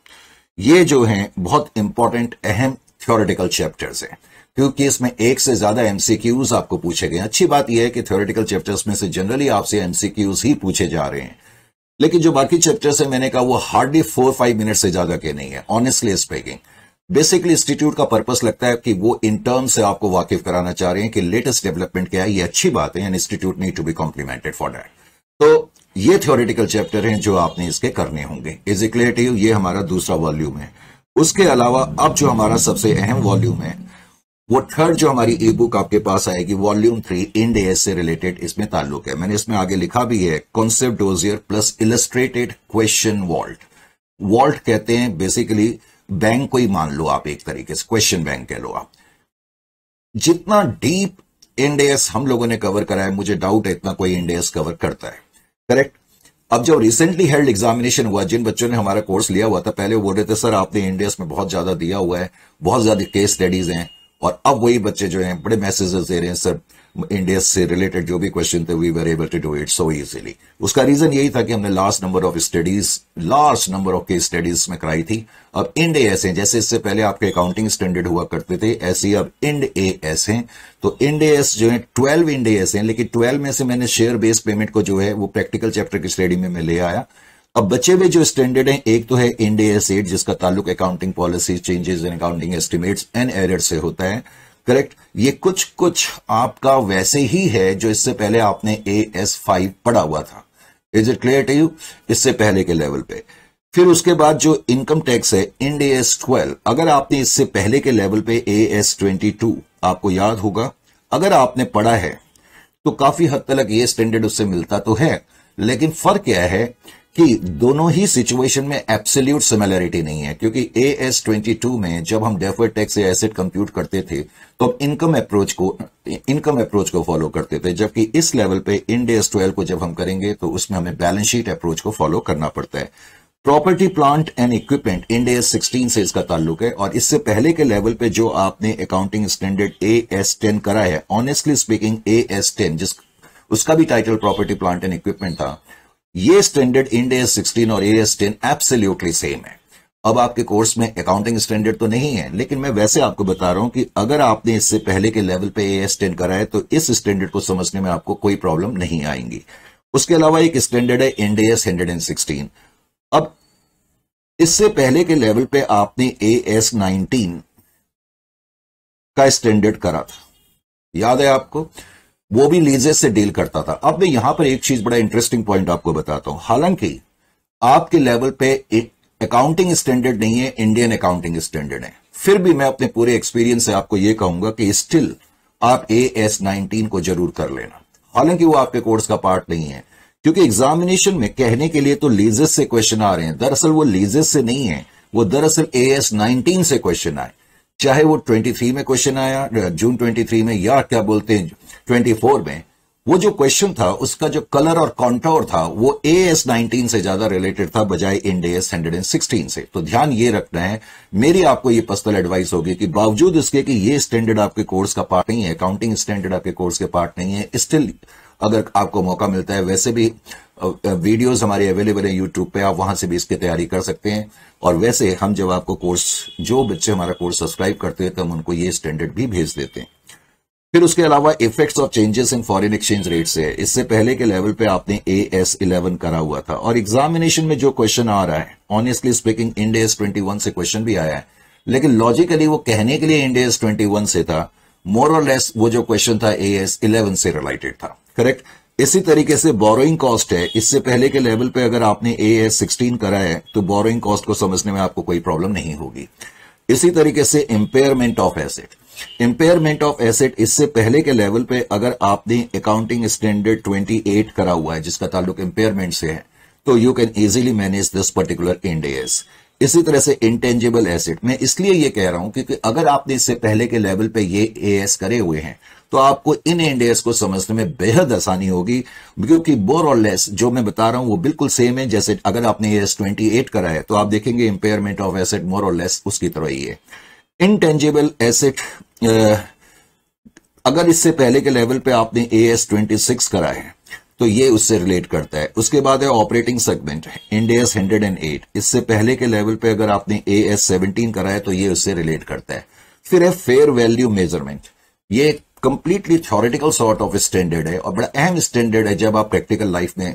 ये जो है बहुत इंपॉर्टेंट अहम थ्योरेटिकल चैप्टर्स हैं क्योंकि इसमें एक से ज्यादा एमसीक्यूज आपको पूछे गए अच्छी बात यह है कि थ्योरेटिकल चैप्टर्स में से जनरली आपसे एमसीक्यूज ही पूछे जा रहे हैं लेकिन जो बाकी चैप्टर्स है मैंने कहा वो हार्डली फोर फाइव मिनट से ज्यादा के नहीं है ऑनेस्टली स्पीकिंग बेसिकली इंस्टीट्यूट का पर्पस लगता है कि वो इन टर्म से आपको वाकिफ कराना चाह रहे हैं कि लेटेस्ट डेवलपमेंट क्या है ये अच्छी बात है and institute need to be complimented for that तो ये थ्योरिटिकल चैप्टर हैं जो आपने इसके करने होंगे इजिक्लेटिव ये हमारा दूसरा वॉल्यूम है उसके अलावा अब जो हमारा सबसे अहम वॉल्यूम है वो थर्ड जो हमारी ई बुक आपके पास आएगी वॉल्यूम थ्री इन डे से रिलेटेड इसमें ताल्लुक है मैंने इसमें आगे लिखा भी है concept dossier plus illustrated question vault vault कहते हैं बेसिकली बैंक को ही मान लो आप एक तरीके से क्वेश्चन बैंक कह लो आप जितना डीप इंडेस हम लोगों ने कवर करा है मुझे डाउट है इतना कोई इंडेस कवर करता है करेक्ट अब जब रिसेंटली हेल्ड एग्जामिनेशन हुआ जिन बच्चों ने हमारा कोर्स लिया हुआ था पहले वो बोल रहे थे सर आपने इंडेस में बहुत ज्यादा दिया हुआ है बहुत ज्यादा केस स्टडीज हैं और अब वही बच्चे जो हैं बड़े मैसेजेस दे रहे हैं सर इंडिया से रिलेटेड जो भी क्वेश्चन थे we were able to do it so easily उसका रीजन यही था कि हमने last number of studies last number of case studies में कराई थी अब इंड ए एस है जैसे इससे पहले आपके अकाउंटिंग स्टैंडर्ड हुआ करते थे ऐसे ही अब इंड ए एस हैं तो इंड ए एस जो है ट्वेल्व इंड ए एस हैं लेकिन ट्वेल्व में से मैंने शेयर बेस्ड पेमेंट को जो है वो प्रैक्टिकल चैप्टर की स्टडी में मैं ले आया अब बचे हुए जो स्टैंडर्ड हैं एक तो है इंड एस एट जिसका ताल्लुक accounting policy changes in accounting estimates and error से होता है करेक्ट ये कुछ कुछ आपका वैसे ही है जो इससे पहले आपने ए एस फाइव पढ़ा हुआ था is it clear to you इससे पहले के लेवल पे फिर उसके बाद जो इनकम टैक्स है इंड एस ट्वेल्व अगर आपने इससे पहले के लेवल पे ए एस ट्वेंटी टू आपको याद होगा अगर आपने पढ़ा है तो काफी हद तक ये स्टैंडर्ड उससे मिलता तो है लेकिन फर्क क्या है कि दोनों ही सिचुएशन में एब्सोल्यूट सिमिलरिटी नहीं है क्योंकि ए एस ट्वेंटी टू में जब हम डेफर टैक्स या एसेट कंप्यूट करते थे तो हम इनकम अप्रोच को इनकम अप्रोच को फॉलो करते थे जबकि इस लेवल पे डे एस ट्वेल्व को जब हम करेंगे तो उसमें हमें बैलेंस शीट अप्रोच को फॉलो करना पड़ता है प्रॉपर्टी प्लांट एंड इक्विपमेंट डे एस सिक्सटीन से इसका ताल्लुक है और इससे पहले के लेवल पे जो आपने accounting standard A S ten करा है honestly speaking A S ten जिस उसका भी title property plant and equipment था ये स्टैंडर्ड इंड एस सिक्सटीन और A S ten absolutely same है अब आपके कोर्स में अकाउंटिंग स्टैंडर्ड तो नहीं है लेकिन मैं वैसे आपको बता रहा हूं कि अगर आपने इससे पहले के लेवल पे ए एस टेन करा है तो इस स्टैंडर्ड को समझने में आपको कोई प्रॉब्लम नहीं आएंगी उसके अलावा एक स्टैंडर्ड है Ind S hundred and sixteen अब इससे पहले के लेवल पे आपने ए एस नाइनटीन का स्टैंडर्ड करा था याद है आपको वो भी लेजर से डील करता था अब मैं यहां पर एक चीज बड़ा इंटरेस्टिंग पॉइंट आपको बताता हूं हालांकि आपके लेवल पे अकाउंटिंग स्टैंडर्ड नहीं है इंडियन अकाउंटिंग स्टैंडर्ड है फिर भी मैं अपने पूरे एक्सपीरियंस से आपको यह कहूंगा कि स्टिल आप ए एस नाइनटीन को जरूर कर लेना हालांकि वो आपके कोर्स का पार्ट नहीं है क्योंकि एग्जामिनेशन में कहने के लिए तो लेजर से क्वेश्चन आ रहे हैं दरअसल वो लेजर से नहीं है वो दरअसल ए एस नाइनटीन से क्वेश्चन आए चाहे वो ट्वेंटी थ्री में क्वेश्चन आया जून ट्वेंटी थ्री में या क्या बोलते हैं 24 में वो जो क्वेश्चन था उसका जो कलर और कॉन्टोर था वो ए एस नाइनटीन से ज्यादा रिलेटेड था बजाय डे एस हंड्रेड एंड सिक्सटीन से तो ध्यान ये रखना है मेरी आपको ये पर्सनल एडवाइस होगी कि बावजूद इसके कि ये स्टैंडर्ड आपके कोर्स का पार्ट नहीं है अकाउंटिंग स्टैंडर्ड आपके कोर्स के पार्ट नहीं है स्टिल अगर आपको मौका मिलता है वैसे भी वीडियोस हमारे अवेलेबल है यूट्यूब पे आप वहां से भी इसकी तैयारी कर सकते हैं और वैसे हम जब आपको कोर्स जो बच्चे हमारा कोर्स सब्सक्राइब करते हैं तो हम उनको ये स्टैंडर्ड भी भेज देते हैं फिर उसके अलावा effects of changes in foreign exchange rate से है इससे पहले के लेवल पे आपने ए एस इलेवन करा हुआ था और एग्जामिनेशन में जो क्वेश्चन आ रहा है honestly speaking Ind AS twenty one से क्वेश्चन भी आया है लेकिन लॉजिकली वो कहने के लिए इंडेस ट्वेंटी वन से था मोर और लेस वो जो क्वेश्चन था ए एस इलेवन से रिलेटेड था करेक्ट इसी तरीके से बोरोइंग कॉस्ट है इससे पहले के लेवल पे अगर आपने ए एस सिक्सटीन करा है तो बोरोइंग कॉस्ट को समझने में आपको कोई प्रॉब्लम नहीं होगी इसी तरीके से impairment of asset impairment of asset इससे पहले के लेवल पे अगर आपने अकाउंटिंग स्टैंडर्ड 28 करा हुआ है जिसका ताल्लुक इम्पेयरमेंट से है तो you can easily manage this particular Ind AS इसी तरह से इंटेंजिबल एसेट मैं इसलिए ये कह रहा हूं क्योंकि अगर आपने इससे पहले के लेवल पे ये ए करे हुए हैं तो आपको इन इंडेस को समझने में बेहद आसानी होगी क्योंकि बोर और लेस जो मैं बता रहा हूं वो बिल्कुल सेम है जैसे अगर आपने एस ट्वेंटी एट करा है तो आप देखेंगे इंपेयरमेंट ऑफ एसेट मोर और लेस उसकी तरह ही है इनटेंजिबल एसेट uh, अगर इससे पहले के लेवल पे आपने ए एस ट्वेंटी सिक्स करा है तो ये उससे रिलेट करता है उसके बाद है operating segment India hundred and eight इससे पहले के लेवल पे अगर आपने ए एस सेवनटीन करा है तो ये उससे रिलेट करता है फिर है फेयर वैल्यू मेजरमेंट ये completely theoretical sort of standard है और बड़ा अहम स्टैंडर्ड है जब आप प्रैक्टिकल लाइफ में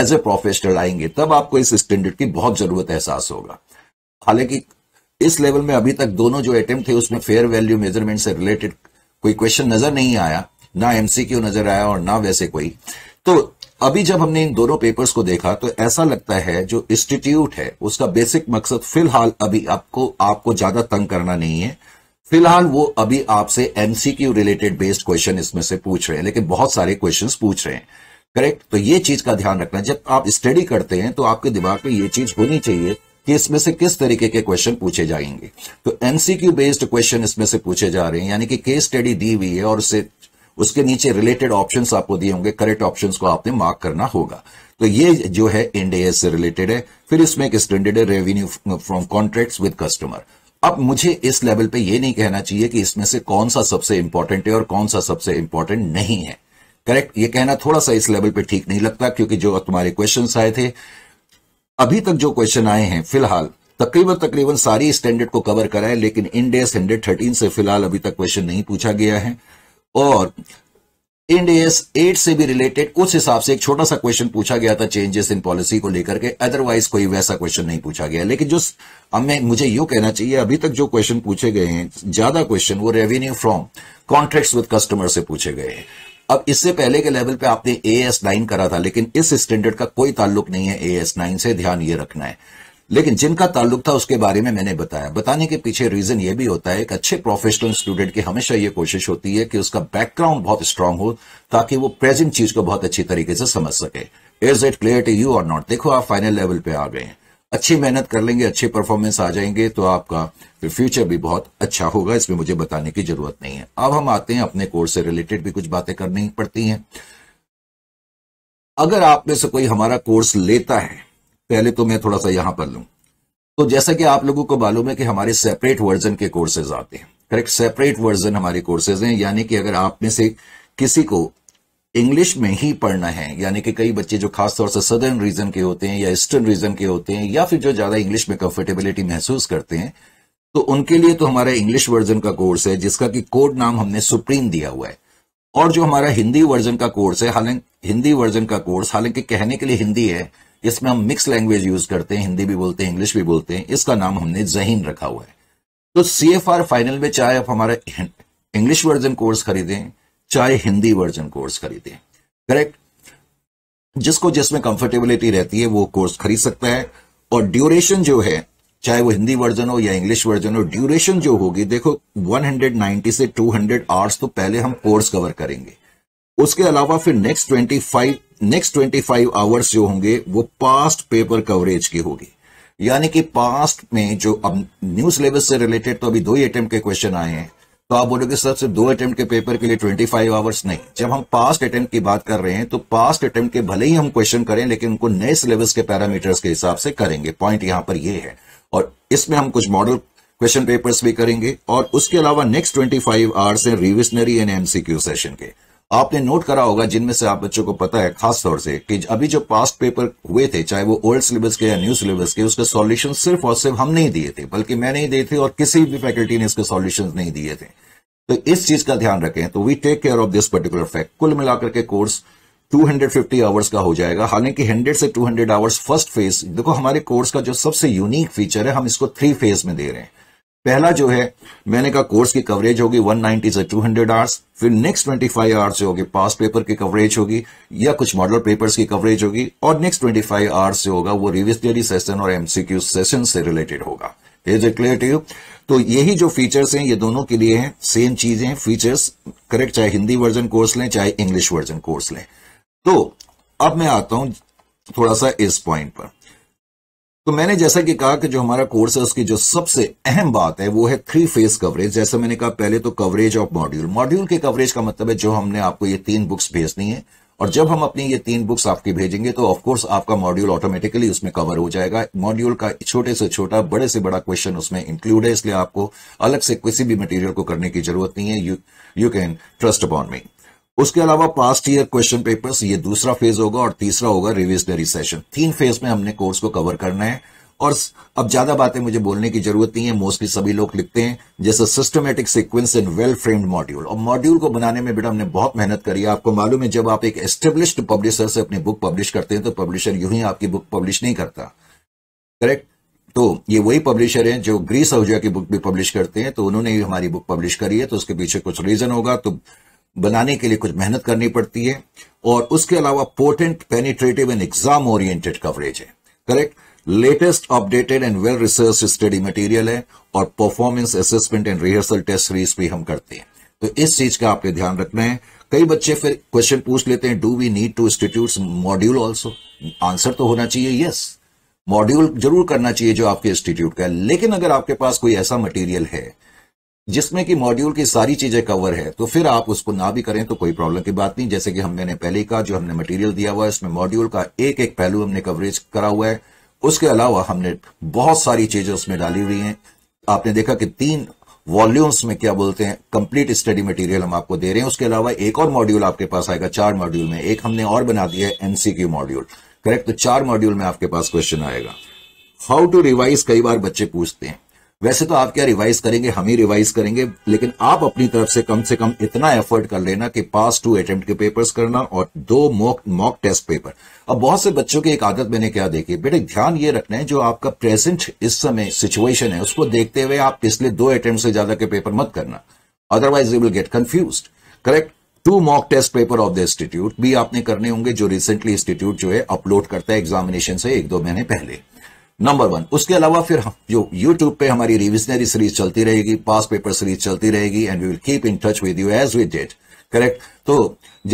एज ए प्रोफेशनल आएंगे तब आपको इस स्टैंडर्ड की बहुत जरूरत एहसास होगा हालांकि इस लेवल में अभी तक दोनों जो अटेम्प्ट थे उसमें फेयर वैल्यू मेजरमेंट से रिलेटेड कोई क्वेश्चन नजर नहीं आया ना एमसीक्यू नजर आया और ना वैसे कोई तो अभी जब हमने इन दोनों पेपर्स को देखा तो ऐसा लगता है जो इंस्टीट्यूट है उसका बेसिक मकसद फिलहाल अभी आपको आपको ज्यादा तंग करना नहीं है फिलहाल वो अभी आपसे एमसीक्यू रिलेटेड बेस्ड क्वेश्चन इसमें से पूछ रहे हैं लेकिन बहुत सारे क्वेश्चन पूछ रहे हैं करेक्ट तो ये चीज का ध्यान रखना जब आप स्टडी करते हैं तो आपके दिमाग में ये चीज होनी चाहिए कि इसमें से किस तरीके के क्वेश्चन पूछे जाएंगे तो एमसीक्यू बेस्ड क्वेश्चन इसमें से पूछे जा रहे हैं यानी कि केस स्टडी दी हुई है और उसे उसके नीचे रिलेटेड ऑप्शंस आपको दिए होंगे करेक्ट ऑप्शंस को आपने मार्क करना होगा तो ये जो है एनडीए से रिलेटेड है फिर इसमें एक स्टैंडर्ड है revenue from contracts with customer अब मुझे इस लेवल पे ये नहीं कहना चाहिए कि इसमें से कौन सा सबसे इंपॉर्टेंट है और कौन सा सबसे इंपॉर्टेंट नहीं है करेक्ट ये कहना थोड़ा सा इस लेवल पे ठीक नहीं लगता क्योंकि जो तुम्हारे क्वेश्चंस आए थे अभी तक जो क्वेश्चन आए हैं फिलहाल तकरीबन तकरीबन सारी स्टैंडर्ड को कवर करा है लेकिन इंडेस हंड्रेड थर्टीन से फिलहाल अभी तक क्वेश्चन नहीं पूछा गया है और इंडेस एट से भी रिलेटेड उस हिसाब से एक छोटा सा क्वेश्चन पूछा गया था चेंजेस इन पॉलिसी को लेकर के अदरवाइज कोई वैसा क्वेश्चन नहीं पूछा गया लेकिन जो हमें मुझे यू कहना चाहिए अभी तक जो क्वेश्चन पूछे गए हैं ज्यादा क्वेश्चन वो revenue from contracts with customer से पूछे गए हैं अब इससे पहले के लेवल पे आपने ए एस नाइन करा था लेकिन इस स्टैंडर्ड का कोई ताल्लुक नहीं है ए एस नाइन से ध्यान ये रखना है लेकिन जिनका ताल्लुक था उसके बारे में मैंने बताया बताने के पीछे रीजन यह भी होता है कि अच्छे प्रोफेशनल स्टूडेंट की हमेशा यह कोशिश होती है कि उसका बैकग्राउंड बहुत स्ट्रांग हो ताकि वो प्रेजेंट चीज को बहुत अच्छी तरीके से समझ सके is it clear to you और नॉट देखो आप फाइनल लेवल पे आ गए हैं अच्छी मेहनत कर लेंगे अच्छे परफॉर्मेंस आ जाएंगे तो आपका फिर फ्यूचर भी बहुत अच्छा होगा इसमें मुझे बताने की जरूरत नहीं है अब हम आते हैं अपने कोर्स से रिलेटेड भी कुछ बातें करनी पड़ती हैं अगर आप में से कोई हमारा कोर्स लेता है पहले तो मैं थोड़ा सा यहां पर लू तो जैसा कि आप लोगों को मालूम है कि हमारे सेपरेट वर्जन के कोर्सेज आते हैं करेक्ट सेपरेट वर्जन हमारे कोर्सेज हैं यानी कि अगर आप में से किसी को इंग्लिश में ही पढ़ना है यानी कि कई बच्चे जो खासतौर से सदर्न रीजन के होते हैं या ईस्टर्न रीजन के होते हैं या फिर जो ज्यादा इंग्लिश में कंफर्टेबिलिटी महसूस करते हैं तो उनके लिए तो हमारा इंग्लिश वर्जन का कोर्स है जिसका कि कोड नाम हमने सुप्रीम दिया हुआ है और जो हमारा हिंदी वर्जन का कोर्स है हालांकि हिंदी वर्जन का कोर्स हालांकि कहने के लिए हिंदी है इसमें हम मिक्स लैंग्वेज यूज करते हैं हिंदी भी बोलते हैं इंग्लिश भी बोलते हैं इसका नाम हमने जहीन रखा हुआ है तो सी फाइनल में चाहे आप हमारा इंग्लिश वर्जन कोर्स खरीदें चाहे हिंदी वर्जन कोर्स खरीदे करेक्ट जिसको जिसमें कंफर्टेबिलिटी रहती है वो कोर्स खरीद सकता है और ड्यूरेशन जो है चाहे वो हिंदी वर्जन हो या इंग्लिश वर्जन हो ड्यूरेशन जो होगी देखो 190 से 200 आवर्स तो पहले हम कोर्स कवर करेंगे उसके अलावा फिर नेक्स्ट 25 नेक्स्ट 25 आवर्स जो होंगे वो पास्ट पेपर कवरेज की होगी यानी कि पास्ट में जो अब न्यू सिलेबस से रिलेटेड तो अभी दो ही अटेम्प्ट के क्वेश्चन आए हैं तो आप बोलोगे सर सिर्फ दो अटेम्प्ट के पेपर के लिए 25 फाइव आवर्स नहीं जब हम पास्ट अटेम्प्ट की बात कर रहे हैं तो पास्ट अटेम्प्ट के भले ही हम क्वेश्चन करें लेकिन उनको नए सिलेबस के पैरामीटर्स के हिसाब से करेंगे पॉइंट यहां पर ये है और इसमें हम कुछ मॉडल क्वेश्चन पेपर्स भी करेंगे और उसके अलावा नेक्स्ट 25 आवर्स है रिविजनरी एंड एमसीक्यू सेशन के आपने नोट करा होगा जिनमें से आप बच्चों को पता है खास तौर से कि अभी जो पास्ट पेपर हुए थे चाहे वो ओल्ड सिलेबस के या न्यू सिलेबस के उसके सॉल्यूशन सिर्फ और सिर्फ हम नहीं दिए थे बल्कि मैं नहीं दिए थे और किसी भी फैकल्टी ने इसके सॉल्यूशन नहीं दिए थे तो इस चीज का ध्यान रखें तो we take care of this particular fact कुल मिलाकर के कोर्स 250 आवर्स का हो जाएगा हालांकि 100 से 200 आवर्स फर्स्ट फेज देखो हमारे कोर्स का जो सबसे यूनिक फीचर है हम इसको थ्री फेज में दे रहे हैं पहला जो है मैंने कहा कोर्स की कवरेज होगी 190 से टू हंड्रेड आवर्स फिर नेक्स्ट 25 आवर्स होगी पास पेपर की कवरेज होगी या कुछ मॉडल पेपर्स की कवरेज होगी और नेक्स्ट 25 आवर्स से होगा वो रिवियस थियरी सेशन और एमसीक्यू सेशन से रिलेटेड होगा is it clear to you तो यही जो फीचर्स हैं ये दोनों के लिए हैं सेम चीजें फीचर्स करेक्ट चाहे हिंदी वर्जन कोर्स लें चाहे इंग्लिश वर्जन कोर्स लें तो अब मैं आता हूं थोड़ा सा इस पॉइंट पर तो मैंने जैसा कि कहा कि जो हमारा कोर्स है उसकी जो सबसे अहम बात है वो है थ्री फेज कवरेज जैसे मैंने कहा पहले तो कवरेज ऑफ मॉड्यूल मॉड्यूल के कवरेज का मतलब है जो हमने आपको ये तीन बुक्स भेजनी है और जब हम अपनी ये तीन बुक्स आपकी भेजेंगे तो ऑफकोर्स आपका मॉड्यूल ऑटोमेटिकली उसमें कवर हो जाएगा मॉड्यूल का छोटे से छोटा बड़े से बड़ा क्वेश्चन उसमें इंक्लूड है इसलिए आपको अलग से किसी भी मटेरियल को करने की जरूरत नहीं है you you can trust upon me उसके अलावा पास्ट ईयर क्वेश्चन पेपर्स ये दूसरा फेज होगा और तीसरा होगा रिविजनरी सेशन तीन फेज में हमने कोर्स को कवर करना है और अब ज्यादा बातें मुझे बोलने की जरूरत नहीं है मोस्टली सभी लोग लिखते हैं जैसे systematic sequence and well framed module और मॉड्यूल को बनाने में बेटा हमने बहुत मेहनत करी है आपको मालूम है जब आप एक एस्टेब्लिश्ड पब्लिशर से अपनी बुक पब्लिश करते हैं तो पब्लिशर यू ही आपकी बुक पब्लिश नहीं करता करेक्ट तो ये वही पब्लिशर हैं जो ग्रीस अहुजा की बुक भी पब्लिश करते हैं तो उन्होंने हमारी बुक पब्लिश करी है तो उसके पीछे कुछ रीजन होगा तो बनाने के लिए कुछ मेहनत करनी पड़ती है और उसके अलावा portent penetrative and exam oriented coverage है correct latest updated and well research study material है और performance assessment and rehearsal test series भी हम करते हैं तो इस चीज का आपने ध्यान रखना है कई बच्चे फिर क्वेश्चन पूछ लेते हैं do we need to institute module also answer तो होना चाहिए यस मॉड्यूल जरूर करना चाहिए जो आपके इंस्टीट्यूट का है लेकिन अगर आपके पास कोई ऐसा मटेरियल है जिसमें कि मॉड्यूल की सारी चीजें कवर है तो फिर आप उसको ना भी करें तो कोई प्रॉब्लम की बात नहीं जैसे कि हम मैंने पहले कहा जो हमने मटेरियल दिया हुआ है इसमें मॉड्यूल का एक एक पहलू हमने कवरेज करा हुआ है उसके अलावा हमने बहुत सारी चीजें उसमें डाली हुई हैं आपने देखा कि तीन वॉल्यूम्स में क्या बोलते हैं कंप्लीट स्टडी मटेरियल हम आपको दे रहे हैं उसके अलावा एक और मॉड्यूल आपके पास आएगा चार मॉड्यूल में एक हमने और बना दिया है एनसीक्यू मॉड्यूल करेक्ट तो चार मॉड्यूल में आपके पास क्वेश्चन आएगा हाउ टू रिवाइज कई बार बच्चे पूछते हैं वैसे तो आप क्या रिवाइज करेंगे हम ही रिवाइज करेंगे लेकिन आप अपनी तरफ से कम से कम इतना एफर्ट कर लेना कि पास टू अटेम्प्ट के पेपर्स करना और दो मॉक मॉक टेस्ट पेपर अब बहुत से बच्चों की एक आदत मैंने क्या देखी बेटे ध्यान ये रखना है जो आपका प्रेजेंट इस समय सिचुएशन है उसको देखते हुए आप पिछले दो अटेम्प्ट से ज्यादा के पेपर मत करना otherwise you will get confuse correct two mock test paper of the institute भी आपने करने होंगे जो रिसेंटली इंस्टीट्यूट जो है अपलोड करता है एग्जामिनेशन से एक दो महीने पहले नंबर वन उसके अलावा फिर जो यूट्यूब पे हमारी रिविजनरी सीरीज चलती रहेगी पास पेपर सीरीज चलती रहेगी and we will keep in touch with you as we date correct तो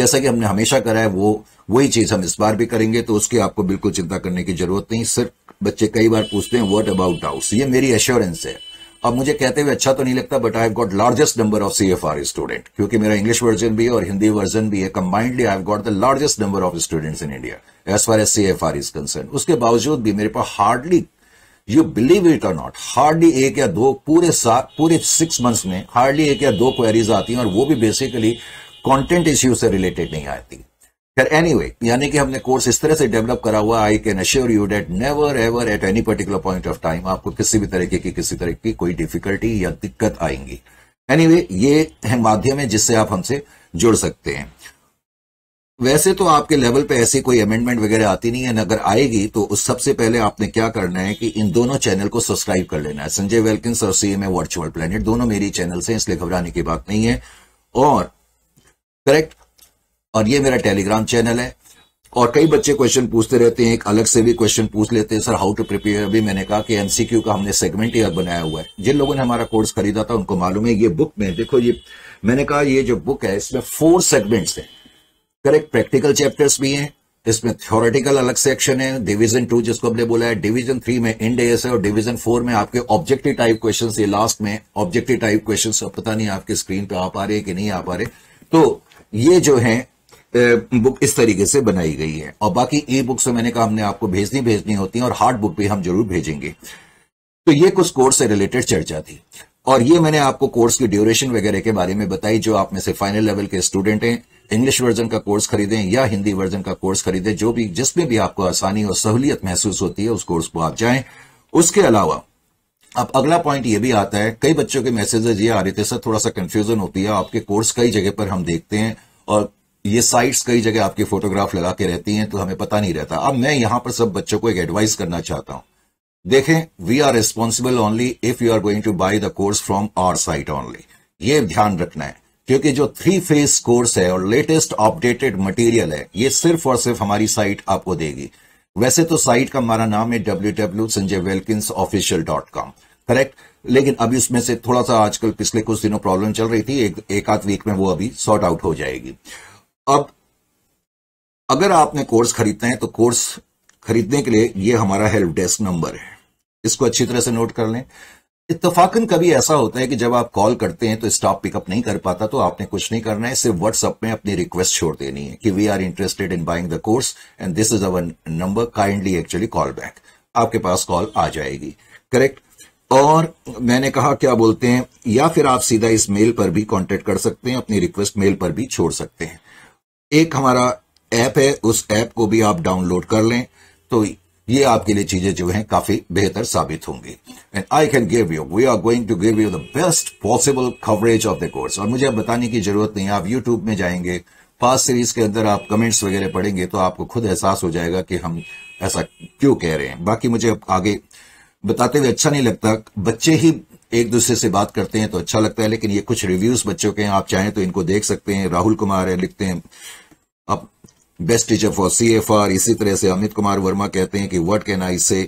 जैसा कि हमने हमेशा करा है वो वही चीज हम इस बार भी करेंगे तो उसकी आपको बिल्कुल चिंता करने की जरूरत नहीं सिर्फ बच्चे कई बार पूछते हैं व्हाट अबाउट डाउट्स ये मेरी एश्योरेंस है अब मुझे कहते हुए अच्छा तो नहीं लगता but I have got largest number of C F R student क्योंकि मेरा इंग्लिश वर्जन भी है और हिंदी वर्जन भी है combinedly I have got the largest number of students in India as far as C F R is concern उसके बावजूद भी मेरे पास हार्डली यू बिलीव इट और नॉट हार्डली एक या दो पूरे पूरे सिक्स मंथ्स में हार्डली एक या दो क्वेरीज आती हैं और वो भी बेसिकली कॉन्टेंट इश्यू से रिलेटेड नहीं आती खैर एनीवे यानी कि हमने कोर्स इस तरह से डेवलप करा हुआ I can assure you that never ever at any particular point of time आपको किसी भी तरीके की किसी तरह की कोई डिफिकल्टी या दिक्कत आएंगी एनीवे anyway, ये है माध्यम है जिससे आप हमसे जुड़ सकते हैं वैसे तो आपके लेवल पे ऐसी कोई अमेंडमेंट वगैरह आती नहीं है अगर आएगी तो उस सबसे पहले आपने क्या करना है कि इन दोनों चैनल को सब्सक्राइब कर लेना है संजय वेलकिंस और सीएमए वर्चुअल प्लेनेट दोनों मेरी चैनल से इसलिए घबराने की बात नहीं है और करेक्ट और ये मेरा टेलीग्राम चैनल है और कई बच्चे क्वेश्चन पूछते रहते हैं एक अलग से भी क्वेश्चन पूछ लेते हैं सर हाउ टू प्रिपेयर अभी मैंने कहा कि एनसीक्यू का हमने सेगमेंट ही बनाया हुआ है जिन लोगों ने हमारा कोर्स खरीदा था उनको मालूम है ये बुक में देखो ये मैंने कहा ये जो बुक है इसमें फोर सेगमेंट्स हैं करेक्ट प्रैक्टिकल चैप्टर्स भी हैं इसमें थ्योरेटिकल अलग सेक्शन है डिवीजन टू जिसको हमने बोला है डिवीजन थ्री में इंड एस है और डिवीजन फोर में आपके ऑब्जेक्टिव टाइप क्वेश्चन ये लास्ट में ऑब्जेक्टिव टाइप क्वेश्चन पता नहीं आपके स्क्रीन पे आ पा रहे कि नहीं आ पा रहे तो ये जो है बुक इस तरीके से बनाई गई है और बाकी ई बुक्स तो मैंने कहा हमने आपको भेजनी भेजनी होती है और हार्ड बुक भी हम जरूर भेजेंगे तो ये कुछ कोर्स से रिलेटेड चर्चा थी और ये मैंने आपको कोर्स की ड्यूरेशन वगैरह के बारे में बताई जो आप में से फाइनल लेवल के स्टूडेंट हैं इंग्लिश वर्जन का कोर्स खरीदें या हिंदी वर्जन का कोर्स खरीदें जो भी जिसमें भी आपको आसानी और सहूलियत महसूस होती है उस कोर्स को आप जाएं उसके अलावा अब अगला पॉइंट ये भी आता है कई बच्चों के मैसेजेज ये आ रहे थे सर थोड़ा सा कंफ्यूजन होती है आपके कोर्स कई जगह पर हम देखते हैं और ये साइट्स कई जगह आपके फोटोग्राफ लगा के रहती हैं तो हमें पता नहीं रहता अब मैं यहां पर सब बच्चों को एक एडवाइस करना चाहता हूं देखें we are responsible only if you are going to buy the course from our site only ये ध्यान रखना है क्योंकि जो थ्री फेज कोर्स है और लेटेस्ट अपडेटेड मटेरियल है ये सिर्फ और सिर्फ हमारी साइट आपको देगी वैसे तो साइट का हमारा नाम है W W Sanjay Welkins official dot com correct लेकिन अभी उसमें से थोड़ा सा आजकल पिछले कुछ दिनों प्रॉब्लम चल रही थी एक, एक आध वीक में वो अभी सॉर्ट आउट हो जाएगी अब अगर आपने कोर्स खरीदते है तो कोर्स खरीदने के लिए ये हमारा हेल्प डेस्क नंबर है इसको अच्छी तरह से नोट कर लें इतफाकन कभी ऐसा होता है कि जब आप कॉल करते हैं तो स्टाफ पिकअप नहीं कर पाता तो आपने कुछ नहीं करना है सिर्फ व्हाट्सअप में अपनी रिक्वेस्ट छोड़ देनी है कि we are interested in buying the course and this is our number kindly actually call back आपके पास कॉल आ जाएगी करेक्ट और मैंने कहा क्या बोलते हैं या फिर आप सीधा इस मेल पर भी कॉन्टेक्ट कर सकते हैं अपनी रिक्वेस्ट मेल पर भी छोड़ सकते हैं एक हमारा ऐप है उस ऐप को भी आप डाउनलोड कर लें तो ये आपके लिए चीजें जो हैं काफी बेहतर साबित होंगी and I can give you we are going to give you the best possible coverage of the course और मुझे बताने की जरूरत नहीं आप यूट्यूब में जाएंगे पास सीरीज के अंदर आप कमेंट्स वगैरह पढ़ेंगे तो आपको खुद एहसास हो जाएगा कि हम ऐसा क्यों कह रहे हैं बाकी मुझे आगे बताते हुए अच्छा नहीं लगता बच्चे ही एक दूसरे से बात करते हैं तो अच्छा लगता है लेकिन ये कुछ रिव्यूज बच्चों के हैं आप चाहें तो इनको देख सकते हैं राहुल कुमार है लिखते हैं अब best teacher for C F R इसी तरह से अमित कुमार वर्मा कहते हैं कि वट कैन आई से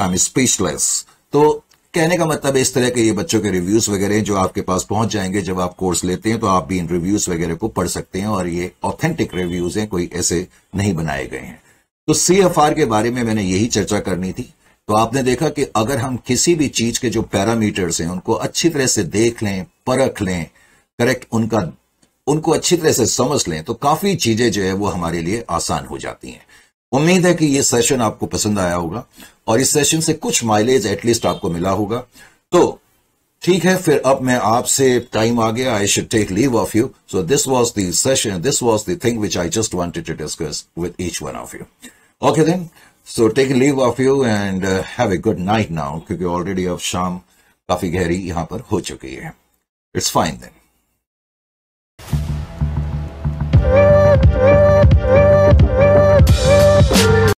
आई एम स्पीचलेस तो कहने का मतलब इस तरह के ये बच्चों के रिव्यूज वगैरह जो आपके पास पहुंच जाएंगे जब आप कोर्स लेते हैं तो आप भी इन रिव्यूज वगैरह को पढ़ सकते हैं और ये ऑथेंटिक रिव्यूज हैं कोई ऐसे नहीं बनाए गए हैं तो सी एफ आर के बारे में मैंने यही चर्चा करनी थी तो आपने देखा कि अगर हम किसी भी चीज के जो पैरामीटर्स हैं उनको अच्छी तरह से देख लें परख लें करेक्ट उनका उनको अच्छी तरह से समझ लें तो काफी चीजें जो है वो हमारे लिए आसान हो जाती हैं उम्मीद है कि ये सेशन आपको पसंद आया होगा और इस सेशन से कुछ माइलेज एटलीस्ट आपको मिला होगा तो ठीक है फिर अब मैं आपसे टाइम आ गया I should take leave of you so this was the session this was the thing which I just wanted to discuss with each one of you okay then so take leave of you and have a good night now क्योंकि already अब शाम काफी गहरी यहां पर हो चुकी है इट्स फाइन देन Ooh.